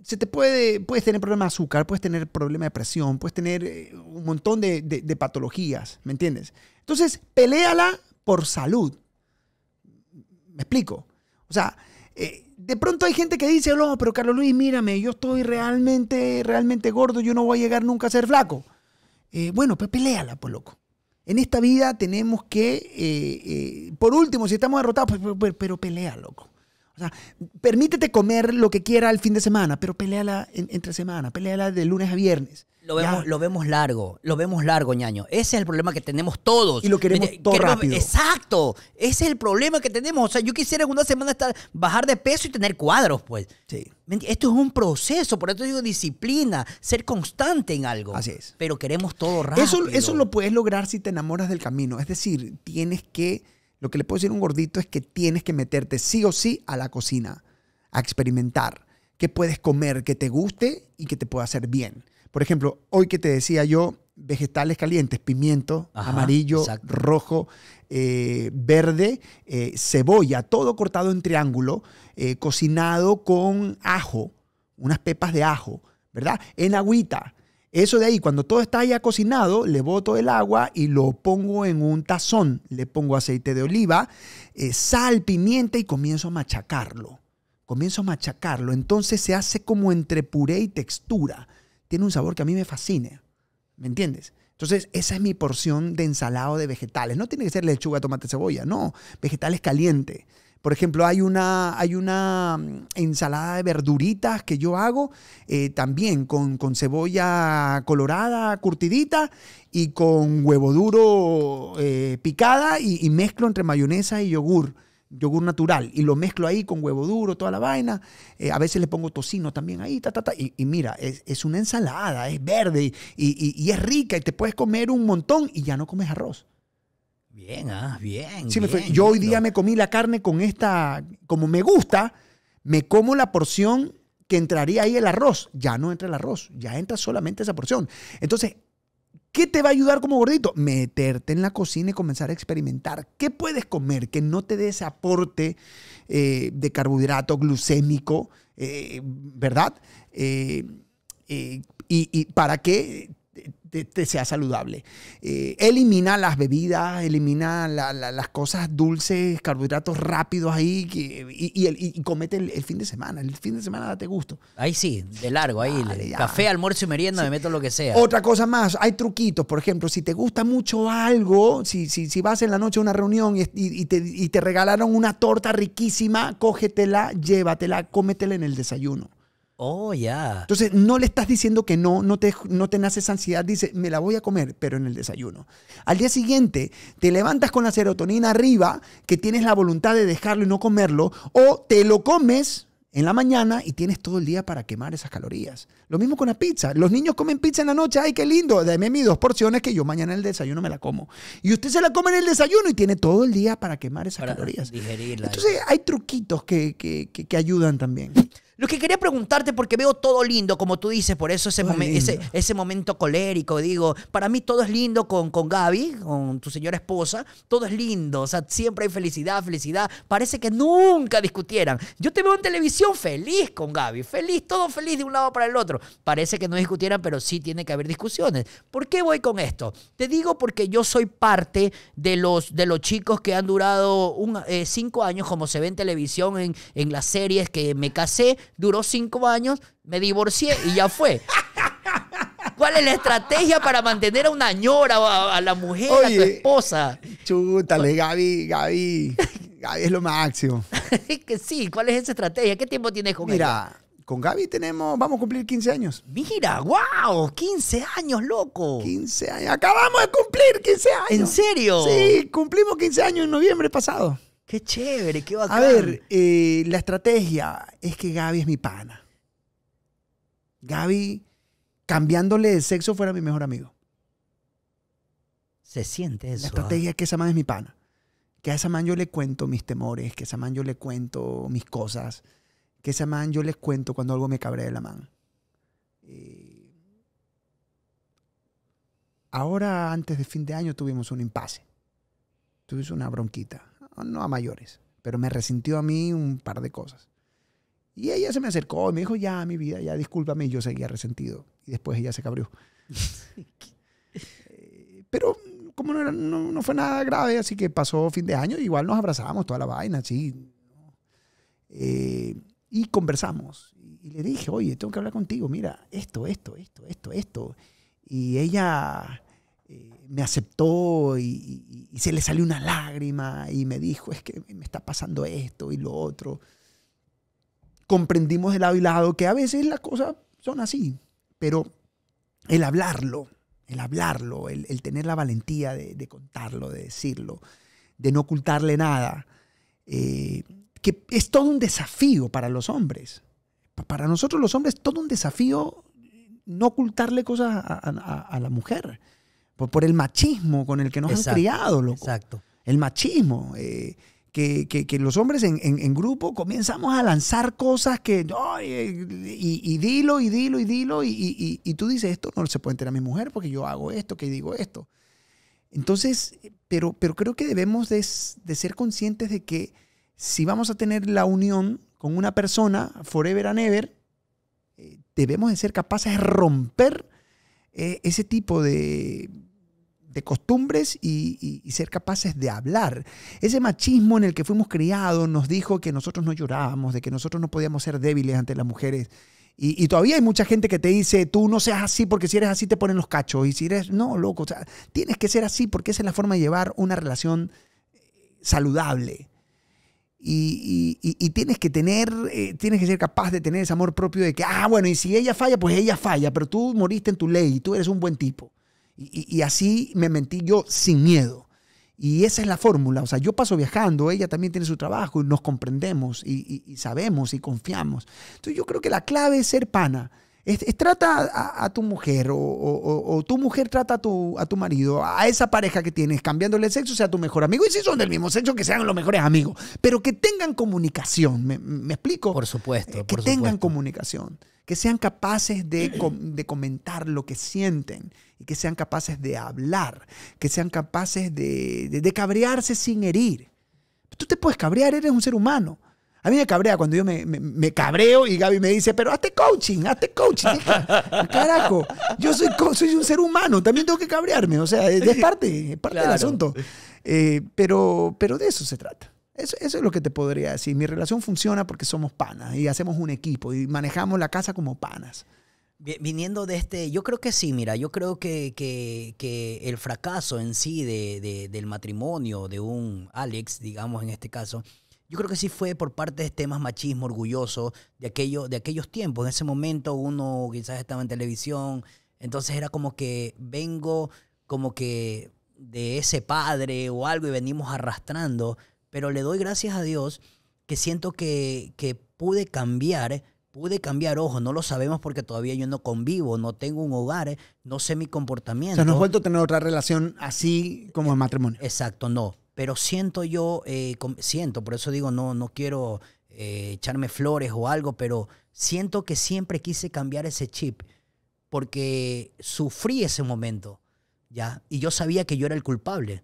se te puede, puedes tener problema de azúcar, puedes tener problema de presión, puedes tener eh, un montón de, patologías, ¿me entiendes? Entonces, peleala por salud. ¿Me explico? O sea, eh, de pronto hay gente que dice, oh, no, pero Carlos Luis, mírame, yo estoy realmente, realmente gordo, yo no voy a llegar nunca a ser flaco. Eh, bueno, pues peleala, pues loco. En esta vida tenemos que, por último, si estamos derrotados, pues, pues, pues, pero pelea, loco permítete comer lo que quiera el fin de semana, pero peleala entre semana, peleala de lunes a viernes. Lo vemos, lo vemos, largo, lo vemos largo, ñaño. Ese es el problema que tenemos todos. Y lo queremos todo rápido. Exacto. Ese es el problema que tenemos. O sea, yo quisiera en una semana estar, bajar de peso y tener cuadros, pues. Sí. Esto es un proceso, por eso digo disciplina, ser constante en algo. Así es. Pero queremos todo rápido. eso lo puedes lograr si te enamoras del camino. Es decir, tienes que lo que le puedo decir a un gordito es que tienes que meterte sí o sí a la cocina, a experimentar qué puedes comer que te guste y que te pueda hacer bien. Por ejemplo, hoy que te decía yo, vegetales calientes, pimiento, amarillo, rojo, eh, verde, eh, cebolla, todo cortado en triángulo, eh, cocinado con ajo, unas pepas de ajo, ¿verdad? En agüita eso de ahí, cuando todo está ya cocinado, le boto el agua y lo pongo en un tazón. Le pongo aceite de oliva, eh, sal, pimienta y comienzo a machacarlo. Comienzo a machacarlo. Entonces se hace como entre puré y textura. Tiene un sabor que a mí me fascina. ¿Me entiendes? Entonces, esa es mi porción de ensalado de vegetales. No tiene que ser lechuga, tomate, cebolla. No, vegetales caliente. Por ejemplo, hay una, hay una mm, ensalada de verduritas que yo hago eh, también con, cebolla colorada curtidita y con huevo duro eh, picada y, mezclo entre mayonesa y yogur yogur natural y lo mezclo ahí con huevo duro, toda la vaina. Eh, a veces le pongo tocino también ahí, ta, ta, ta. Y, mira, es, una ensalada, es verde y, es rica y te puedes comer un montón y ya no comes arroz. Bien, ah, bien. yo hoy día me comí la carne con esta, como me gusta, me como la porción que entraría ahí el arroz. Ya no entra el arroz, ya entra solamente esa porción. Entonces, ¿qué te va a ayudar como gordito? Meterte en la cocina y comenzar a experimentar. ¿Qué puedes comer que no te dé ese aporte eh, de carbohidrato glucémico, eh, verdad? Eh, y, para qué sea saludable. Eh, elimina las bebidas, elimina las cosas dulces, carbohidratos rápidos ahí y, comete el, fin de semana. El fin de semana date gusto. Ahí sí, de largo, ahí. café, almuerzo y merienda, me meto lo que sea. Otra cosa más, hay truquitos. Por ejemplo, si te gusta mucho algo, si, si, vas en la noche a una reunión y, te, y te regalaron una torta riquísima, cógetela, llévatela, cómetela en el desayuno. Oh, ya. Entonces, no le estás diciendo que no, no te, no te nace esa ansiedad, dice, me la voy a comer, pero en el desayuno. Al día siguiente, te levantas con la serotonina arriba, que tienes la voluntad de dejarlo y no comerlo, o te lo comes en la mañana y tienes todo el día para quemar esas calorías. Lo mismo con la pizza. Los niños comen pizza en la noche. ¡Ay, qué lindo! Dame mis dos porciones que yo mañana en el desayuno me la como. Y usted se la come en el desayuno y tiene todo el día para quemar esas para calorías. Digerirla. Entonces hay truquitos que, que ayudan también. Lo que quería preguntarte, porque veo todo lindo, como tú dices, por eso ese, ese, ese, momento colérico, digo, para mí todo es lindo con, con Gaby, con tu señora esposa, todo es lindo, o sea, siempre hay felicidad, felicidad, parece que nunca discutieran. Yo te veo en televisión feliz con Gaby, feliz, todo feliz de un lado para el otro. Parece que no discutieran, pero sí tiene que haber discusiones. ¿Por qué voy con esto? Te digo porque yo soy parte de los, de los chicos que han durado un, eh, cinco años, como se ve en televisión, en, en las series que me casé duró cinco años, me divorcié y ya fue. ¿Cuál es la estrategia para mantener a una ñora, a, la mujer, a tu esposa? Chútale, Gaby, Gaby. Gaby es lo máximo. que sí, ¿cuál es esa estrategia? ¿Qué tiempo tienes con Mira, Mira, con Gaby tenemos, vamos a cumplir 15 años. Mira, wow, 15 años, loco. 15 años, acabamos de cumplir 15 años. ¿En serio? Sí, cumplimos 15 años en noviembre pasado. Qué chévere, qué bacana. A ver, eh, la estrategia es que Gaby es mi pana. Gaby, cambiándole de sexo, fuera mi mejor amigo. Se siente eso. La ¿ah? estrategia es que esa man es mi pana. Que a esa man yo le cuento mis temores, que a esa man yo le cuento mis cosas, que a esa man yo les cuento cuando algo me cabré de la man. Eh, ahora, antes de fin de año, tuvimos un impasse. Tuvimos una bronquita no a mayores, pero me resintió a mí un par de cosas. Y ella se me acercó y me dijo, ya, mi vida, ya, discúlpame, y yo seguía resentido. Y después ella se cabrió. pero como no, fue nada grave, así que pasó fin de año, igual nos abrazábamos toda la vaina, sí eh, y conversamos. Y le dije, oye, tengo que hablar contigo, mira, esto, esto, esto, esto, esto. Y ella me aceptó y, se le salió una lágrima y me dijo, es que me está pasando esto y lo otro. Comprendimos de lado y lado que a veces las cosas son así, pero el hablarlo, el hablarlo, el, tener la valentía de, contarlo, de decirlo, de no ocultarle nada, eh, que es todo un desafío para los hombres. Para nosotros los hombres todo un desafío no ocultarle cosas a, a la mujer por, el machismo con el que nos han criado, Exacto. El machismo. Eh, que, los hombres en, grupo comenzamos a lanzar cosas que, eh, y, dilo, y dilo, y dilo, y, tú dices, esto no se puede enterar a mi mujer porque yo hago esto, que digo esto. Entonces, pero, pero creo que debemos de, ser conscientes de que si vamos a tener la unión con una persona, forever and ever, eh, debemos de ser capaces de romper ese tipo de, de costumbres y, ser capaces de hablar. Ese machismo en el que fuimos criados nos dijo que nosotros no llorábamos, de que nosotros no podíamos ser débiles ante las mujeres. Y, todavía hay mucha gente que te dice, tú no seas así porque si eres así te ponen los cachos. Y si eres, no, loco, sea, tienes que ser así porque esa es la forma de llevar una relación eh, saludable. Y, tienes que tener, eh, tienes que ser capaz de tener ese amor propio de que, ah, bueno, y si ella falla, pues ella falla, pero tú moriste en tu ley y tú eres un buen tipo. Y, así me mentí yo sin miedo. Y esa es la fórmula. O sea, yo paso viajando, ella también tiene su trabajo y nos comprendemos y sabemos y confiamos. Entonces yo creo que la clave es ser pana trata a, tu mujer o, tu mujer trata a tu, marido, a esa pareja que tienes, cambiándole el sexo, sea tu mejor amigo. Y si son del mismo sexo, que sean los mejores amigos, pero que tengan comunicación. ¿Me, explico? Por supuesto. Eh, que tengan comunicación, que sean capaces de, comentar lo que sienten y que sean capaces de hablar, que sean capaces de cabrearse sin herir. Tú te puedes cabrear, eres un ser humano. A mí me cabrea cuando yo me, cabreo y Gaby me dice, pero hazte coaching, hazte coaching. Carajo, yo soy, soy un ser humano, también tengo que cabrearme, o sea, es, parte, del asunto. Eh, pero, pero de eso se trata. Eso, es lo que te podría decir. Mi relación funciona porque somos panas y hacemos un equipo y manejamos la casa como panas. Viniendo de este, yo creo que sí, mira, yo creo que, el fracaso en sí del matrimonio de un Alex, digamos en este caso, yo creo que sí fue por parte de temas este machismo, orgulloso, de, aquello, de aquellos tiempos. En ese momento uno quizás estaba en televisión, entonces era como que vengo como que de ese padre o algo y venimos arrastrando, pero le doy gracias a Dios que siento que, que pude cambiar, pude cambiar, ojo, no lo sabemos porque todavía yo no convivo, no tengo un hogar, no sé mi comportamiento. O sea, no vuelto a tener otra relación así como en matrimonio. Exacto, no pero siento yo, eh, siento, por eso digo, no, no quiero eh, echarme flores o algo, pero siento que siempre quise cambiar ese chip porque sufrí ese momento, ¿ya? Y yo sabía que yo era el culpable.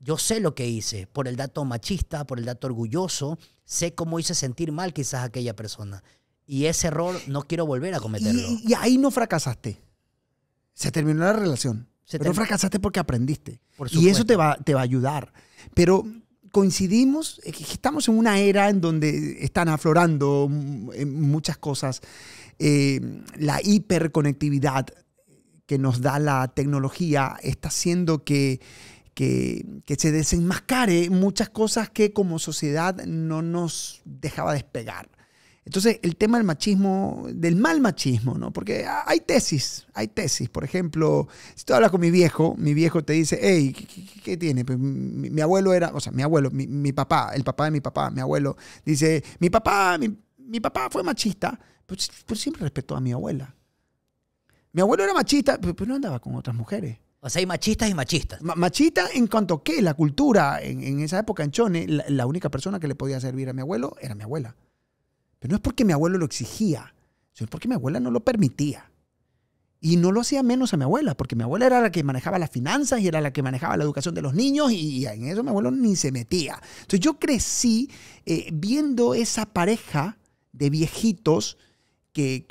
Yo sé lo que hice, por el dato machista, por el dato orgulloso, sé cómo hice sentir mal quizás a aquella persona. Y ese error no quiero volver a cometerlo. y ahí no fracasaste. Se terminó la relación pero fracasaste porque aprendiste. y eso te va, te va a ayudar. Pero coincidimos, estamos en una era en donde están aflorando mm, muchas cosas. Eh, la hiperconectividad que nos da la tecnología está haciendo que, que, se desenmascare muchas cosas que como sociedad no nos dejaba despegar. Entonces, el tema del machismo, del mal machismo, ¿no? Porque hay tesis, hay tesis. Por ejemplo, si tú hablas con mi viejo, mi viejo te dice, hey, ¿qué, tiene? Pues, mi, abuelo era, o sea, mi abuelo, mi, papá, el papá de mi papá, mi abuelo, dice, mi papá, mi, papá fue machista, pero, pues, pues siempre respetó a mi abuela. Mi abuelo era machista, pero, no andaba con otras mujeres. O sea, hay machistas y machistas. machista en cuanto que la cultura, en, esa época en Chone, la única persona que le podía servir a mi abuelo era mi abuela. Pero no es porque mi abuelo lo exigía, sino porque mi abuela no lo permitía. Y no lo hacía menos a mi abuela, porque mi abuela era la que manejaba las finanzas y era la que manejaba la educación de los niños y, en eso mi abuelo ni se metía. Entonces yo crecí eh, viendo esa pareja de viejitos que,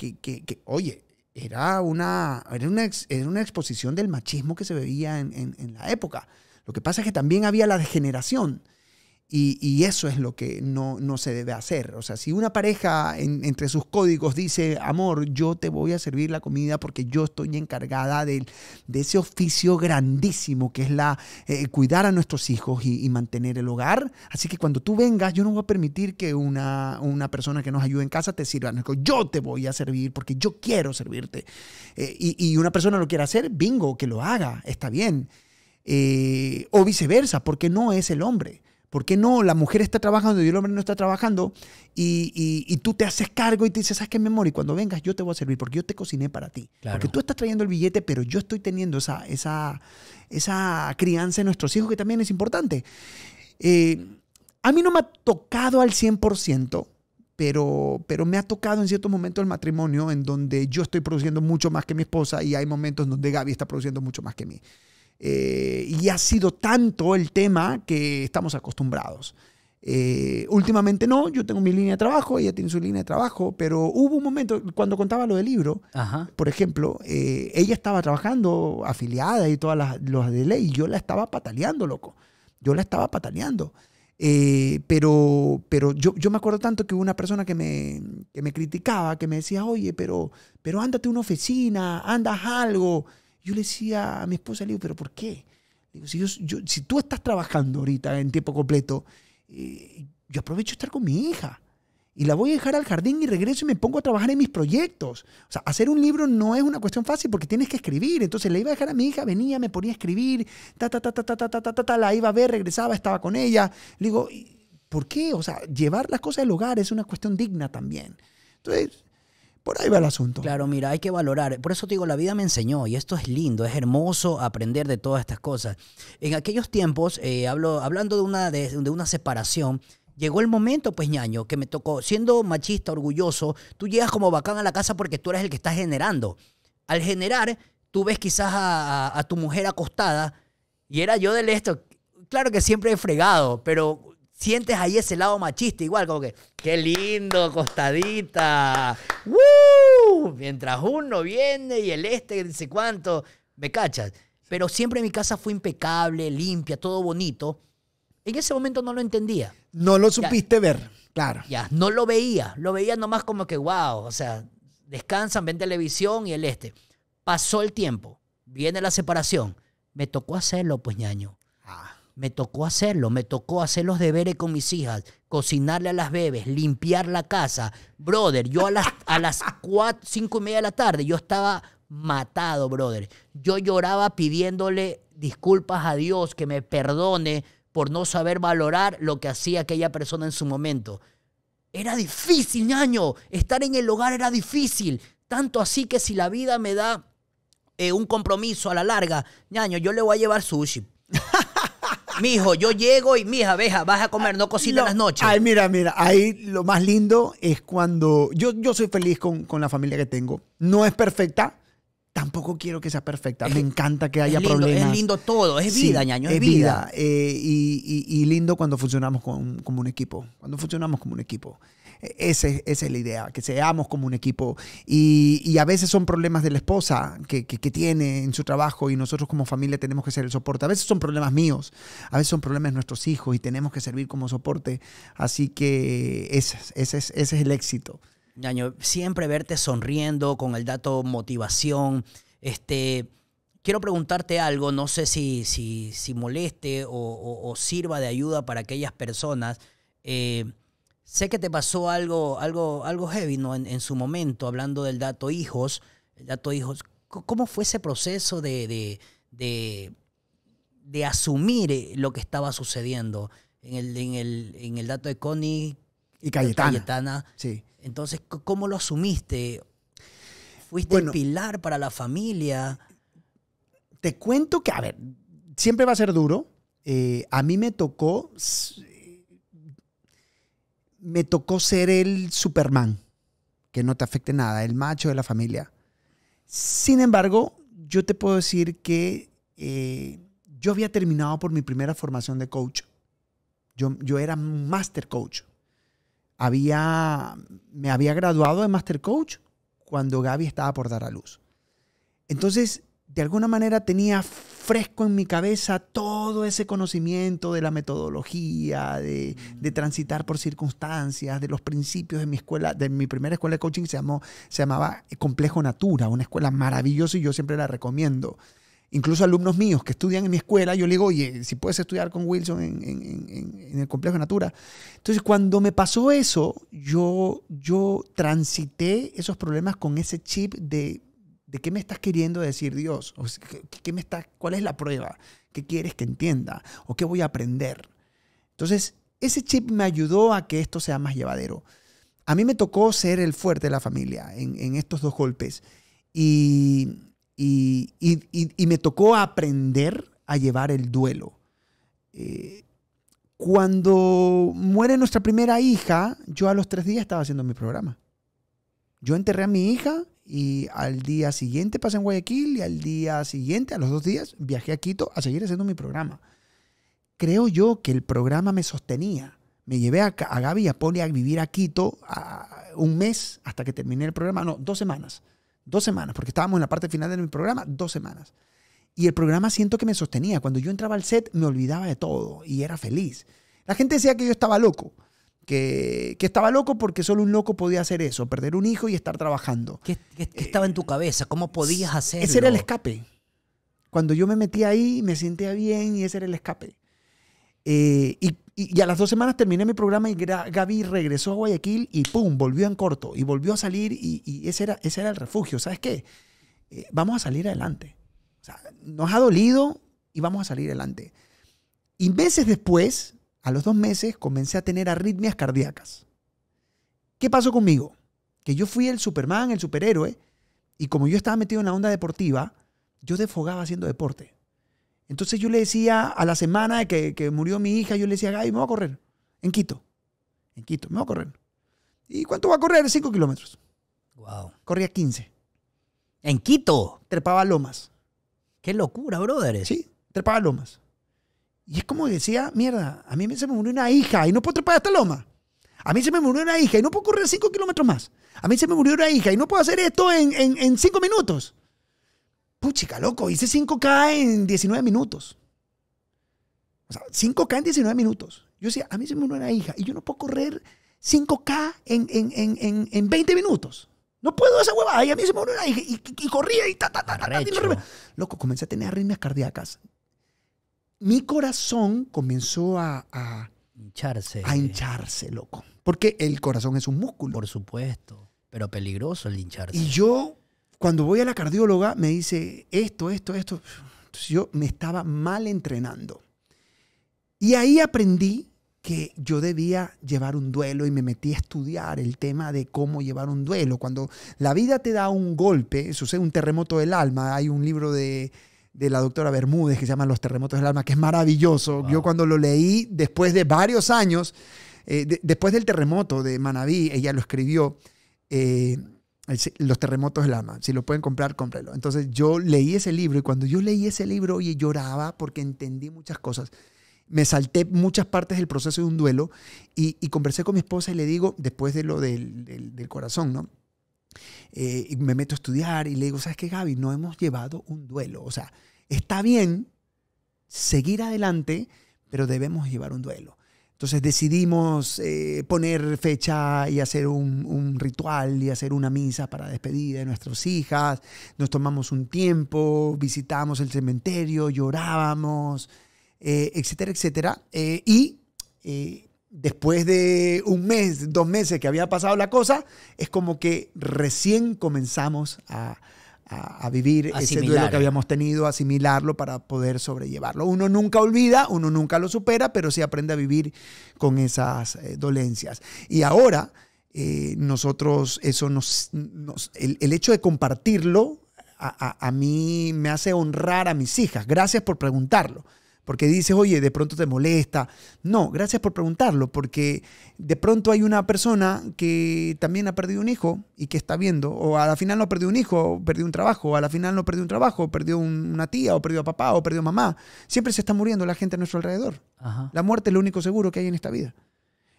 oye, era una, era una, una exposición del machismo que se veía en, en, en la época. Lo que pasa es que también había la degeneración y, eso es lo que no, no, se debe hacer. O sea, si una pareja entre sus códigos dice, amor, yo te voy a servir la comida porque yo estoy encargada de, ese oficio grandísimo que es la eh, cuidar a nuestros hijos y, mantener el hogar. Así que cuando tú vengas, yo no voy a permitir que una, una persona que nos ayude en casa te sirva. Yo te voy a servir porque yo quiero servirte. Eh, y, una persona lo quiere hacer, bingo, que lo haga, está bien. Eh, o viceversa, porque no es el hombre. ¿Por qué no? La mujer está trabajando y el hombre no está trabajando y, tú te haces cargo y te dices, ¿sabes qué, mi amor? Y cuando vengas yo te voy a servir porque yo te cociné para ti. Porque tú estás trayendo el billete, pero yo estoy teniendo esa, esa, esa crianza de nuestros hijos que también es importante. Eh, a mí no me ha tocado al 100%. Pero, pero, me ha tocado en ciertos momentos el matrimonio en donde yo estoy produciendo mucho más que mi esposa y hay momentos donde Gaby está produciendo mucho más que mí. Eh, y ha sido tanto el tema que estamos acostumbrados. Eh, últimamente no, yo tengo mi línea de trabajo, ella tiene su línea de trabajo, pero hubo un momento, cuando contaba lo del libro, por ejemplo, eh, ella estaba trabajando afiliada y todas las, de ley, yo la estaba pataleando, loco. Yo la estaba pataleando. pero pero yo, yo, me acuerdo tanto que hubo una persona que me, me criticaba, que me decía, oye, pero, pero ándate a una oficina, andas algo. Yo le decía a mi esposa, le digo, ¿pero por qué? digo, si, yo, si tú estás trabajando ahorita en tiempo completo, yo aprovecho estar con mi hija y la voy a dejar al jardín y regreso y me pongo a trabajar en mis proyectos. O sea, hacer un libro no es una cuestión fácil porque tienes que escribir. Entonces le iba a dejar a mi hija, venía, me ponía a escribir, ta, ta, ta, ta, ta, ta, ta, la iba a ver, regresaba, estaba con ella. Le digo, ¿por qué? O sea, llevar las cosas al hogar es una cuestión digna también. Entonces, por ahí va el asunto. Claro, mira, hay que valorar. Por eso te digo, la vida me enseñó y esto es lindo, es hermoso aprender de todas estas cosas. En aquellos tiempos, eh, hablo, hablando de una, de, una separación, llegó el momento, pues ñaño, que me tocó, siendo machista, orgulloso, tú llegas como bacán a la casa porque tú eres el que estás generando. Al generar, tú ves quizás a, a tu mujer acostada y era yo del esto. Claro que siempre he fregado, pero sientes ahí ese lado machista igual, como que, qué lindo, costadita. Mientras uno viene y el este dice cuánto, me cachas. Pero siempre mi casa fue impecable, limpia, todo bonito. En ese momento no lo entendía. No lo supiste ver, claro. Ya, no lo veía. Lo veía nomás como que, wow, o sea, descansan, ven televisión y el este. Pasó el tiempo, viene la separación. Me tocó hacerlo, pues ñaño me tocó hacerlo, me tocó hacer los deberes con mis hijas, cocinarle a las bebés, limpiar la casa. Brother, yo a las, a las cuatro, cinco y media de la tarde, yo estaba matado, brother. Yo lloraba pidiéndole disculpas a Dios, que me perdone por no saber valorar lo que hacía aquella persona en su momento. Era difícil, ñaño. Estar en el hogar era difícil. Tanto así que si la vida me da eh, un compromiso a la larga, ñaño, yo le voy a llevar sushi mijo, yo llego y mija, veja, vas a comer, no ah, cocina las noches. Ay, mira, mira, ahí lo más lindo es cuando yo, yo soy feliz con, con la familia que tengo. No es perfecta, tampoco quiero que sea perfecta. Me encanta que haya lindo, problemas. Es lindo todo, es vida, ñaño, es, vida. Eh, y, y, y, lindo cuando funcionamos como un equipo. Cuando funcionamos como un equipo. Ese, esa es la idea, que seamos como un equipo. Y, a veces son problemas de la esposa que, tiene en su trabajo y nosotros como familia tenemos que ser el soporte. A veces son problemas míos, a veces son problemas de nuestros hijos y tenemos que servir como soporte. Así que ese, es el éxito. Ñaño, siempre verte sonriendo con el dato motivación. Este, quiero preguntarte algo, no sé si, si, si moleste o, sirva de ayuda para aquellas personas. Eh, Sé que te pasó algo, algo, algo heavy en, su momento, hablando del dato hijos. El dato hijos. ¿Cómo fue ese proceso de, de, de, asumir eh, lo que estaba sucediendo en el, en el, en el dato de Connie y Cayetana? Cayetana. Sí. Entonces, ¿cómo lo asumiste? ¿Fuiste el pilar para la familia? Te cuento que, a ver, siempre va a ser duro. Eh, a mí me tocó me tocó ser el Superman, que no te afecte nada, el macho de la familia. Sin embargo, yo te puedo decir que eh, yo había terminado por mi primera formación de coach. Yo, yo era master coach. Había, me había graduado de master coach cuando Gaby estaba por dar a luz. Entonces, de alguna manera tenía Ofrezco en mi cabeza todo ese conocimiento de la metodología, de, transitar por circunstancias, de los principios de mi escuela, de mi primera escuela de coaching se, llamó, se llamaba Complejo Natura, una escuela maravillosa y yo siempre la recomiendo. Incluso alumnos míos que estudian en mi escuela, yo les digo, oye, si puedes estudiar con Wilson en, el complejo Natura. Entonces, cuando me pasó eso, yo, yo transité esos problemas con ese chip de ¿De qué me estás queriendo decir Dios? ¿qué, me está, ¿Cuál es la prueba? ¿Qué quieres que entienda? ¿O qué voy a aprender? Entonces, ese chip me ayudó a que esto sea más llevadero. A mí me tocó ser el fuerte de la familia en, estos dos golpes. Y, me tocó aprender a llevar el duelo. Eh, cuando muere nuestra primera hija, yo a los tres días estaba haciendo mi programa. Yo enterré a mi hija y al día siguiente pasé en Guayaquil y al día siguiente, a los dos días, viajé a Quito a seguir haciendo mi programa. Creo yo que el programa me sostenía. Me llevé a, a Gaby y a Poli a vivir a Quito a un mes hasta que terminé el programa. No, dos semanas. Dos semanas, porque estábamos en la parte final de mi programa, dos semanas. Y el programa siento que me sostenía. Cuando yo entraba al set me olvidaba de todo y era feliz. La gente decía que yo estaba loco que, estaba loco porque solo un loco podía hacer eso, perder un hijo y estar trabajando. ¿Qué, eh, estaba en tu cabeza? ¿Cómo podías hacer Ese era el escape. Cuando yo me metí ahí, me sentía bien y ese era el escape. Eh, y, a las dos semanas terminé mi programa y Gaby regresó a Guayaquil y ¡pum! Volvió en corto y volvió a salir y, ese, era, ese era el refugio. ¿Sabes qué? Eh, vamos a salir adelante. O sea, nos ha dolido y vamos a salir adelante. Y meses después, a los dos meses comencé a tener arritmias cardíacas. ¿Qué pasó conmigo? Que yo fui el Superman, el superhéroe, y como yo estaba metido en la onda deportiva, yo defogaba haciendo deporte. Entonces yo le decía a la semana que, que murió mi hija, yo le decía, Gaby, me voy a correr en Quito. En Quito, me voy a correr. ¿Y cuánto va a correr? Cinco kilómetros. Wow. Corría 15. ¿En Quito? Trepaba lomas. Qué locura, brother. Sí, trepaba lomas. Y es como decía, mierda, a mí se me murió una hija y no puedo trepar esta loma. A mí se me murió una hija y no puedo correr 5 kilómetros más. A mí se me murió una hija y no puedo hacer esto en 5 minutos. Puchica, loco, hice 5K en 19 minutos. O sea, 5K en 19 minutos. Yo decía, a mí se me murió una hija y yo no puedo correr 5K en, 20 minutos. No puedo esa huevada. Y a mí se me murió una hija y, corría y ta, ta, ta, ta, Loco, comencé a tener arritmias cardíacas mi corazón comenzó a, hincharse. A hincharse, loco. Porque el corazón es un músculo. Por supuesto, pero peligroso el hincharse. Y yo, cuando voy a la cardióloga, me dice esto, esto, esto. yo me estaba mal entrenando. Y ahí aprendí que yo debía llevar un duelo y me metí a estudiar el tema de cómo llevar un duelo. Cuando la vida te da un golpe, sucede un terremoto del alma, hay un libro de de la doctora Bermúdez que se llama Los Terremotos del Alma, que es maravilloso. Yo cuando lo leí, después de varios años, eh, después del terremoto de Manabí, ella lo escribió, eh, Los Terremotos del Alma. Si lo pueden comprar, cómprelo. Entonces yo leí ese libro y cuando yo leí ese libro, oye, lloraba porque entendí muchas cosas. Me salté muchas partes del proceso de un duelo y, conversé con mi esposa y le digo, después de lo del corazón, ¿no? Eh, y me meto a estudiar y le digo, ¿sabes qué, Gaby? No hemos llevado un duelo. O sea, está bien seguir adelante, pero debemos llevar un duelo. Entonces decidimos eh, poner fecha y hacer un, ritual y hacer una misa para despedir de nuestras hijas. Nos tomamos un tiempo, visitamos el cementerio, llorábamos, eh, etcétera, etcétera. y después de un mes, dos meses que había pasado la cosa, es como que recién comenzamos a, vivir ese duelo que habíamos tenido, asimilarlo para poder sobrellevarlo. Uno nunca olvida, uno nunca lo supera, pero sí aprende a vivir con esas eh, dolencias. Y ahora... Eh, nosotros, eso nos, el, hecho de compartirlo a, mí me hace honrar a mis hijas. Gracias por preguntarlo porque dices, oye, de pronto te molesta. No, gracias por preguntarlo, porque de pronto hay una persona que también ha perdido un hijo y que está viendo, o a la final no perdió un hijo, o perdió un trabajo, o a la final no perdió un trabajo, o perdió una tía, o perdió a papá, o perdió a mamá. Siempre se está muriendo la gente a nuestro alrededor. La muerte es lo único seguro que hay en esta vida.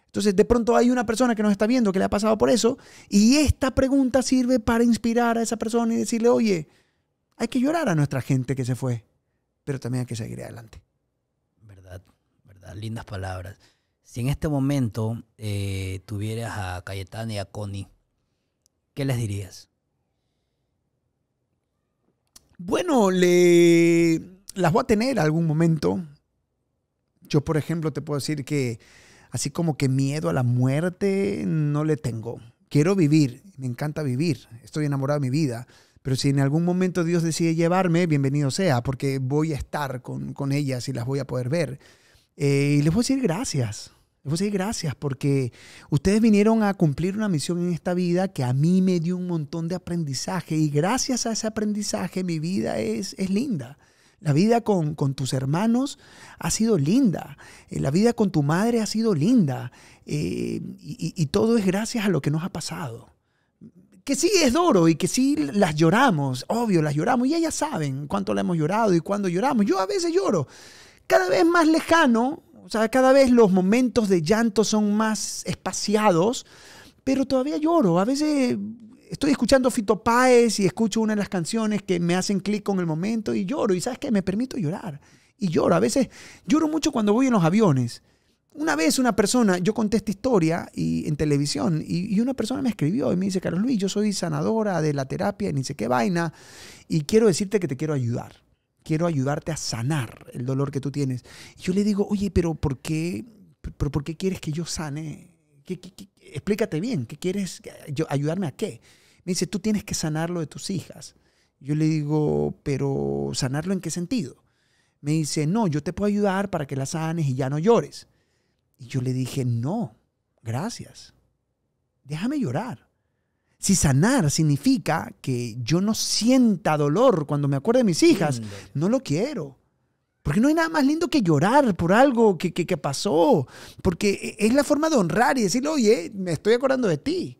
Entonces, de pronto hay una persona que nos está viendo que le ha pasado por eso, y esta pregunta sirve para inspirar a esa persona y decirle, oye, hay que llorar a nuestra gente que se fue, pero también hay que seguir adelante lindas palabras. Si en este momento eh, tuvieras a Cayetana y a Connie, ¿qué les dirías? Bueno, le, las voy a tener algún momento. Yo, por ejemplo, te puedo decir que así como que miedo a la muerte no le tengo. Quiero vivir, me encanta vivir, estoy enamorado de mi vida. Pero si en algún momento Dios decide llevarme, bienvenido sea, porque voy a estar con, con ellas y las voy a poder ver. Eh, y les voy a decir gracias. Les voy a decir gracias porque ustedes vinieron a cumplir una misión en esta vida que a mí me dio un montón de aprendizaje y gracias a ese aprendizaje mi vida es, es linda. La vida con, tus hermanos ha sido linda. Eh, la vida con tu madre ha sido linda. Eh, y, y, todo es gracias a lo que nos ha pasado. Que sí es duro y que sí las lloramos, obvio, las lloramos. Y ellas saben cuánto la hemos llorado y cuándo lloramos. Yo a veces lloro cada vez más lejano, o sea, cada vez los momentos de llanto son más espaciados, pero todavía lloro. A veces estoy escuchando Fito Páez y escucho una de las canciones que me hacen clic con el momento y lloro. Y sabes qué, me permito llorar. Y lloro. A veces lloro mucho cuando voy en los aviones. Una vez una persona, yo conté esta historia y, en televisión y, una persona me escribió y me dice, Carlos Luis, yo soy sanadora de la terapia, ni sé qué vaina, y quiero decirte que te quiero ayudar quiero ayudarte a sanar el dolor que tú tienes. yo le digo, oye, pero ¿por qué, ¿por qué quieres que yo sane? explícate bien, ¿qué quieres yo, ayudarme a qué? Me dice, tú tienes que sanarlo de tus hijas. Yo le digo, pero ¿sanarlo en qué sentido? Me dice, no, yo te puedo ayudar para que la sanes y ya no llores. Y yo le dije, no, gracias. Déjame llorar. Si sanar significa que yo no sienta dolor cuando me acuerdo de mis hijas, no lo quiero. Porque no hay nada más lindo que llorar por algo que, que, pasó. Porque es la forma de honrar y decirle, oye, me estoy acordando de ti.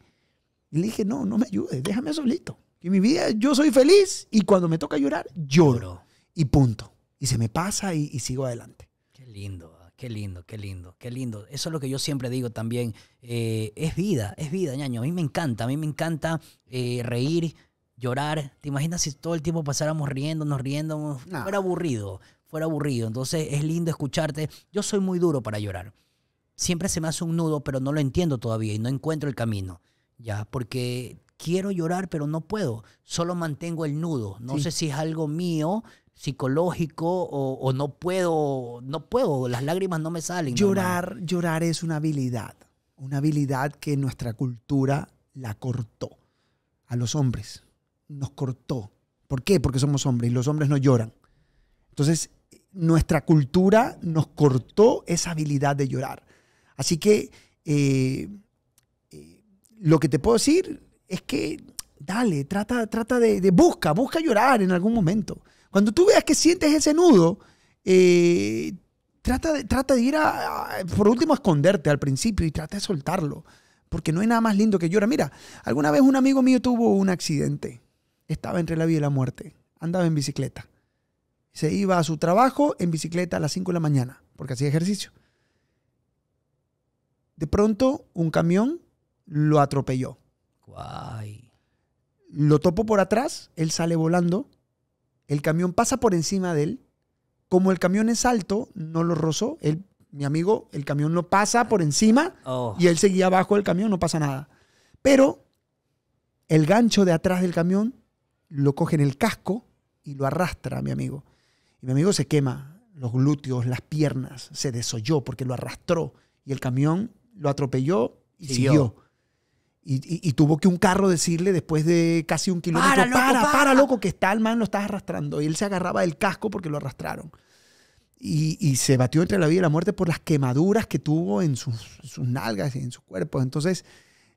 Y le dije, no, no me ayudes, déjame solito. Que mi vida, yo soy feliz y cuando me toca llorar, lloro. Y punto. Y se me pasa y, y sigo adelante. Qué lindo. Qué lindo, qué lindo, qué lindo. Eso es lo que yo siempre digo también. Eh, es vida, es vida, ñaño. A mí me encanta, a mí me encanta eh, reír, llorar. ¿Te imaginas si todo el tiempo pasáramos riéndonos, riéndonos? No. Fuera aburrido, fuera aburrido. Entonces es lindo escucharte. Yo soy muy duro para llorar. Siempre se me hace un nudo, pero no lo entiendo todavía y no encuentro el camino. Ya, porque quiero llorar, pero no puedo. Solo mantengo el nudo. No sé si es algo mío, psicológico o, no puedo, no puedo, las lágrimas no me salen. Llorar, llorar es una habilidad, una habilidad que nuestra cultura la cortó a los hombres, nos cortó. ¿Por qué? Porque somos hombres y los hombres no lloran. Entonces, nuestra cultura nos cortó esa habilidad de llorar. Así que eh, eh, lo que te puedo decir es que dale, trata, trata de, de busca, busca llorar en algún momento. Cuando tú veas que sientes ese nudo, eh, trata, de, trata de ir a, por último, a esconderte al principio y trata de soltarlo. Porque no hay nada más lindo que llorar. Mira, alguna vez un amigo mío tuvo un accidente. Estaba entre la vida y la muerte. Andaba en bicicleta. Se iba a su trabajo en bicicleta a las 5 de la mañana, porque hacía ejercicio. De pronto, un camión lo atropelló. Guay. Lo topo por atrás, él sale volando el camión pasa por encima de él. Como el camión es alto, no lo rozó. Él, mi amigo, el camión lo pasa por encima oh. y él seguía abajo del camión, no pasa nada. Pero el gancho de atrás del camión lo coge en el casco y lo arrastra mi amigo. Y mi amigo se quema, los glúteos, las piernas, se desolló porque lo arrastró y el camión lo atropelló y siguió. Y, tuvo que un carro decirle después de casi un kilómetro, para, para, para, loco, que está el man, lo estás arrastrando. Y él se agarraba del casco porque lo arrastraron. Y, se batió entre la vida y la muerte por las quemaduras que tuvo en sus, nalgas y en su cuerpo. Entonces,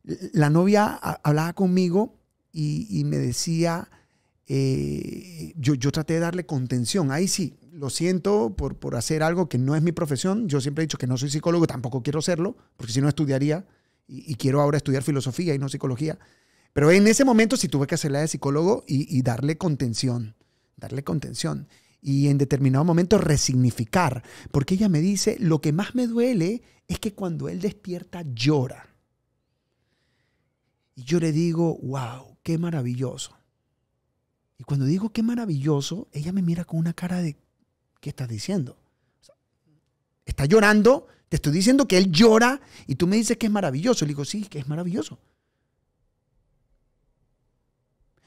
la novia hablaba conmigo y, me decía, eh, yo, traté de darle contención. Ahí sí, lo siento por, por hacer algo que no es mi profesión. Yo siempre he dicho que no soy psicólogo, tampoco quiero serlo, porque si no estudiaría y, quiero ahora estudiar filosofía y no psicología. Pero en ese momento sí tuve que hacerla de psicólogo y, darle contención, darle contención. Y en determinado momento resignificar, porque ella me dice, lo que más me duele es que cuando él despierta llora. Y yo le digo, wow, qué maravilloso. Y cuando digo qué maravilloso, ella me mira con una cara de, ¿qué estás diciendo? está llorando te estoy diciendo que él llora y tú me dices que es maravilloso. Le digo, sí, que es maravilloso.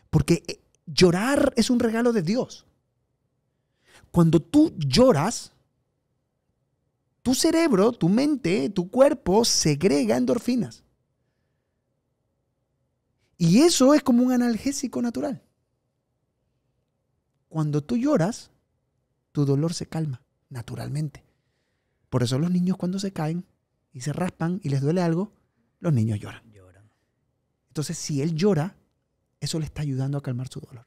Porque eh, llorar es un regalo de Dios. Cuando tú lloras, tu cerebro, tu mente, tu cuerpo segrega endorfinas. Y eso es como un analgésico natural. Cuando tú lloras, tu dolor se calma naturalmente. Por eso los niños cuando se caen y se raspan y les duele algo, los niños lloran. Entonces, si él llora, eso le está ayudando a calmar su dolor.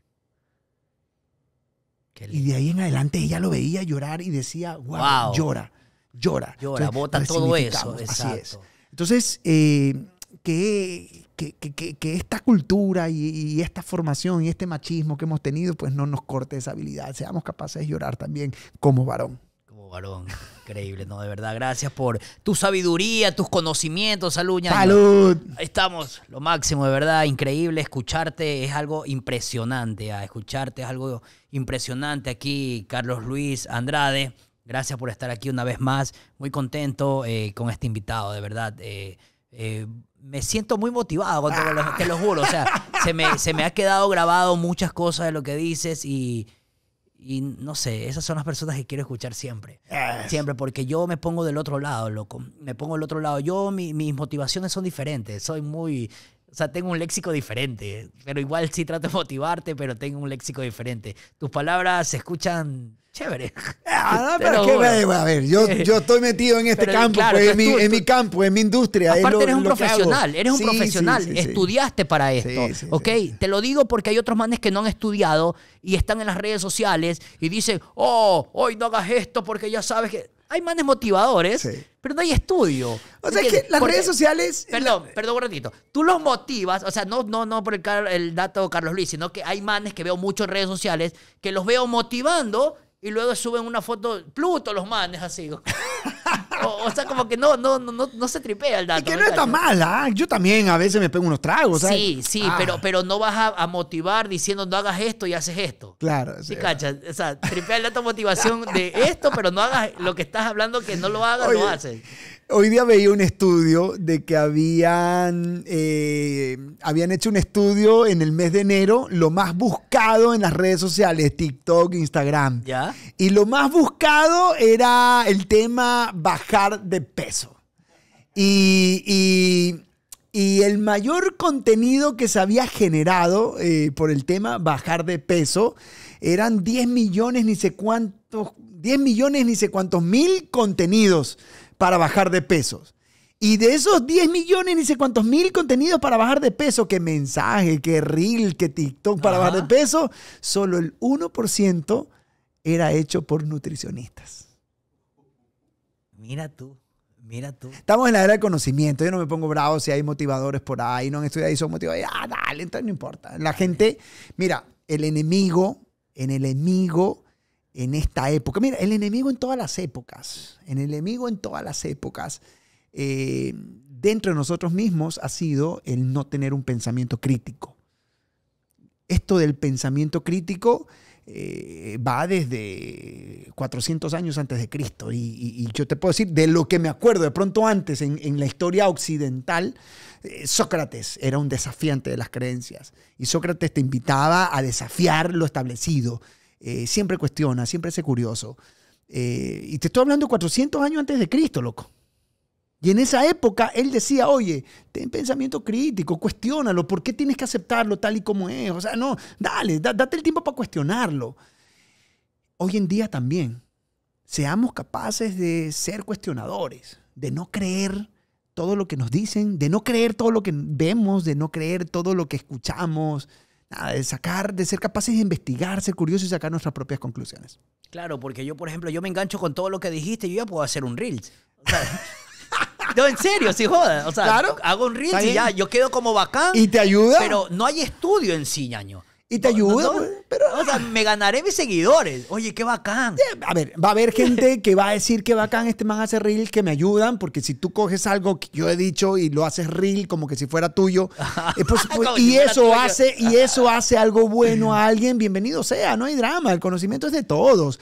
Y de ahí en adelante ella lo veía llorar y decía, wow, llora, llora. Llora, todo eso. Así es. Entonces, eh, que, esta cultura y, y, esta formación y este machismo que hemos tenido, pues no nos corte esa habilidad. Seamos capaces de llorar también como varón. Guarón, Increíble, ¿no? De verdad, gracias por tu sabiduría, tus conocimientos. Salud, ¡Salud! Ahí estamos, lo máximo, de verdad. Increíble escucharte, es algo impresionante. A ah, escucharte es algo impresionante aquí, Carlos Luis Andrade. Gracias por estar aquí una vez más. Muy contento eh, con este invitado, de verdad. Eh, eh, me siento muy motivado, te, lo, te lo juro. O sea, se me, se me ha quedado grabado muchas cosas de lo que dices y y no sé, esas son las personas que quiero escuchar siempre. Siempre, porque yo me pongo del otro lado, loco. Me pongo del otro lado. Yo, mis motivaciones son diferentes. Soy muy... O sea, tengo un léxico diferente. Pero igual sí trato de motivarte, pero tengo un léxico diferente. Tus palabras se escuchan chévere. Ah, a ver, yo, estoy metido en este campo, en, pues, mi, campo, en mi industria. Aparte eres un profesional, eres un profesional, estudiaste para esto, ¿ok? Te lo digo porque hay otros manes que no han estudiado y están en las redes sociales y dicen, oh, hoy no hagas esto porque ya sabes que... Hay manes motivadores, pero no hay estudio. O sea, es que las redes sociales... Perdón, perdón un ratito. Tú los motivas, o sea, no, no, no por el, el dato de Carlos Luis, sino que hay manes que veo mucho en redes sociales que los veo motivando y luego suben una foto, Pluto los manes así. O, sea, como que no, no, no, no se tripea el dato. Y que no está mal ¿ah? Yo también a veces me pego unos tragos. ¿sabes? Sí, sí, ah. pero, pero no vas a, motivar diciendo no hagas esto y haces esto. Claro. Sí, cachas. O sea, tripea el dato motivación de esto, pero no hagas lo que estás hablando que no lo hagas, lo haces. Hoy día veía un estudio de que habían, eh, habían hecho un estudio en el mes de enero, lo más buscado en las redes sociales, TikTok, Instagram. Y lo más buscado era el tema bajar de peso. Y, el mayor contenido que se había generado eh, por el tema bajar de peso eran 10 millones, ni sé cuántos, 10 millones, ni sé cuántos mil contenidos para bajar de pesos. Y de esos 10 millones, ni sé cuántos mil contenidos para bajar de peso, qué mensaje, qué reel, qué TikTok para bajar de peso, solo el 1% era hecho por nutricionistas. Mira tú. Mira tú. Estamos en la era del conocimiento. Yo no me pongo bravo si hay motivadores por ahí, no han estudiado y son motivadores. Ah, dale, entonces no importa. La gente, mira, el enemigo, en el enemigo en esta época. Mira, el enemigo en todas las épocas, el enemigo en todas las épocas, eh, dentro de nosotros mismos ha sido el no tener un pensamiento crítico. Esto del pensamiento crítico eh, va desde 400 años antes de Cristo. Y, yo te puedo decir, de lo que me acuerdo de pronto antes en, la historia occidental, eh, Sócrates era un desafiante de las creencias. Y Sócrates te invitaba a desafiar lo establecido, eh, siempre cuestiona, siempre es curioso. Eh, y te estoy hablando 400 años antes de Cristo, loco. Y en esa época él decía, oye, ten pensamiento crítico, cuestiónalo, ¿por qué tienes que aceptarlo tal y como es? O sea, no, dale, date el tiempo para cuestionarlo. Hoy en día también, seamos capaces de ser cuestionadores, de no creer todo lo que nos dicen, de no creer todo lo que vemos, de no creer todo lo que escuchamos, de sacar, de ser capaces de investigar, ser curiosos y sacar nuestras propias conclusiones. Claro, porque yo, por ejemplo, yo me engancho con todo lo que dijiste, y yo ya puedo hacer un reel. O sea, no, en serio, si sí, joda. O sea, claro, hago un reel y ya, yo quedo como bacán. ¿Y te ayuda? Pero no hay estudio en sí, ñaño. Y te ayudo, pues, pero, o sea, ah. me ganaré mis seguidores. Oye, qué bacán. A ver, va a haber gente que va a decir qué bacán este man hace reel que me ayudan, porque si tú coges algo que yo he dicho y lo haces reel como que si fuera tuyo, eh, pues, pues, y eso hace y eso hace algo bueno a alguien, bienvenido sea, no hay drama, el conocimiento es de todos.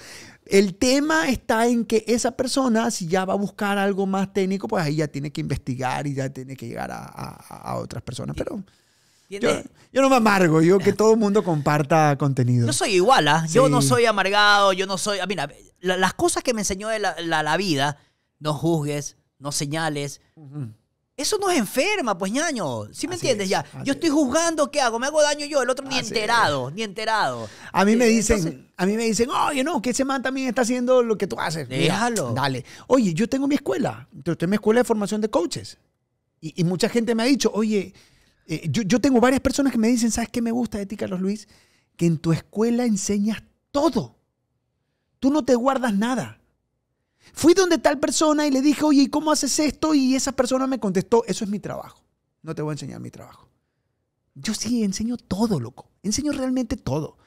El tema está en que esa persona, si ya va a buscar algo más técnico, pues ahí ya tiene que investigar y ya tiene que llegar a otras personas. Pero yo, no me amargo, yo que todo el mundo comparta contenido. Yo soy igual, ¿ah? yo no soy amargado, yo no soy... Ah, mira, las cosas que me enseñó la, vida, no juzgues, no señales, eso nos enferma, pues ñaño. ¿Sí me entiendes? ya, yo estoy juzgando, ¿qué hago? Me hago daño yo, el otro ni enterado, ni enterado. A mí me dicen, a mí me dicen, oye, no, que ese man también está haciendo lo que tú haces. Déjalo. dale. Oye, yo tengo mi escuela, yo tengo mi escuela de formación de coaches. Y, y mucha gente me ha dicho, oye eh, yo, tengo varias personas que me dicen, ¿sabes qué me gusta de ti, Carlos Luis? Que en tu escuela enseñas todo. Tú no te guardas nada. Fui donde tal persona y le dije, oye, ¿y cómo haces esto? Y esa persona me contestó, eso es mi trabajo. No te voy a enseñar mi trabajo. Yo sí enseño todo, loco. Enseño realmente todo.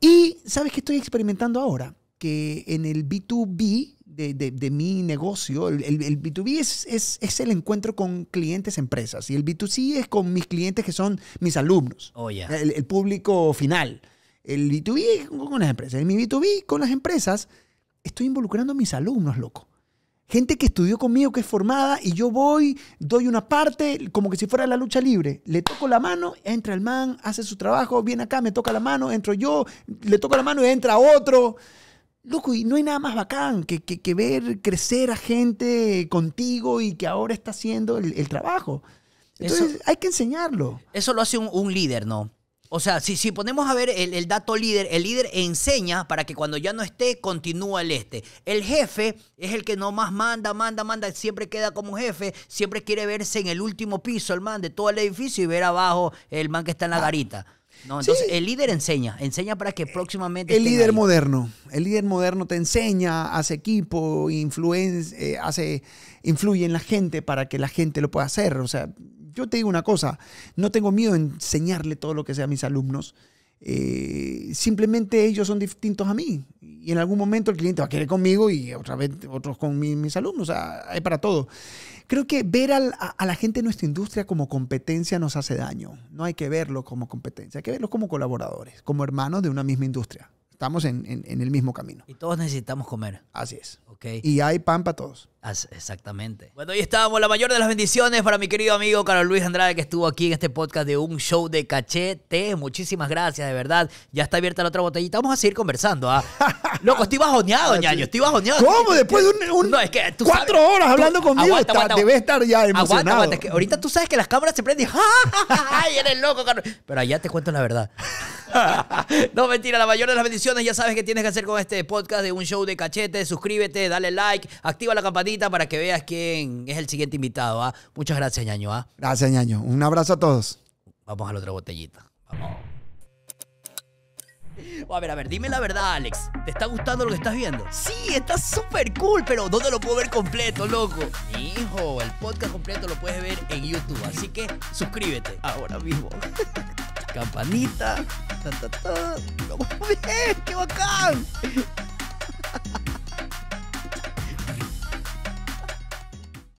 Y sabes que estoy experimentando ahora que en el B2B, de, mi negocio. El, el, B2B es, el encuentro con clientes, empresas. Y el B2C es con mis clientes que son mis alumnos. Oh, el, el, público final. El B2B con las empresas. En mi B2B con las empresas estoy involucrando a mis alumnos, loco. Gente que estudió conmigo, que es formada, y yo voy, doy una parte, como que si fuera la lucha libre. Le toco la mano, entra el man, hace su trabajo, viene acá, me toca la mano, entro yo, le toco la mano y entra otro loco, y no hay nada más bacán que, ver crecer a gente contigo y que ahora está haciendo el, trabajo. Entonces hay que enseñarlo. Eso lo hace un, líder, ¿no? O sea, si, si ponemos a ver el, dato líder, el líder enseña para que cuando ya no esté, continúa el este. El jefe es el que nomás manda, manda, manda, siempre queda como jefe, siempre quiere verse en el último piso el man de todo el edificio y ver abajo el man que está en la ah. garita entonces el líder enseña, enseña para que próximamente... El líder moderno, el líder moderno te enseña, hace equipo, influye, eh, hace, influye en la gente para que la gente lo pueda hacer. O sea, yo te digo una cosa, no tengo miedo de enseñarle todo lo que sea a mis alumnos. Eh, simplemente ellos son distintos a mí. Y en algún momento el cliente va a querer conmigo y otra vez otros con mis alumnos. O sea, hay para todo. Creo que ver a, la gente de nuestra industria como competencia nos hace daño. No hay que verlo como competencia, hay que verlo como colaboradores, como hermanos de una misma industria. Estamos en, el mismo camino. Y todos necesitamos comer. Así es. Okay. Y hay pan para todos. Exactamente. Bueno, ahí estábamos. La mayor de las bendiciones para mi querido amigo Carlos Luis Andrade, que estuvo aquí en este podcast de un show de cachete. Muchísimas gracias, de verdad. Ya está abierta la otra botellita. Vamos a seguir conversando. ¿ah? Loco, estoy bajoneado, ah, ñaño. Estoy bajoneado. ¿Cómo? Después de un, cuatro horas hablando conmigo, debe estar ya emocionado. Aguanta, aguanta. ahorita tú sabes que las cámaras se prenden. ¡Ay, eres loco, Carlos! Pero allá te cuento la verdad. no, mentira, la mayor de las bendiciones ya sabes que tienes que hacer con este podcast de un show de cachete. Suscríbete, dale like, activa la campanita para que veas quién es el siguiente invitado. ¿ah? Muchas gracias, ñaño. ¿ah? Gracias, ñaño. Un abrazo a todos. Vamos a la otra botellita. A ver, a ver, dime la verdad, Alex. ¿Te está gustando lo que estás viendo? Sí, está súper cool, pero ¿dónde lo puedo ver completo, loco? Hijo, el podcast completo lo puedes ver en YouTube, así que suscríbete ahora mismo. Campanita. Vamos a ¡Qué bacán!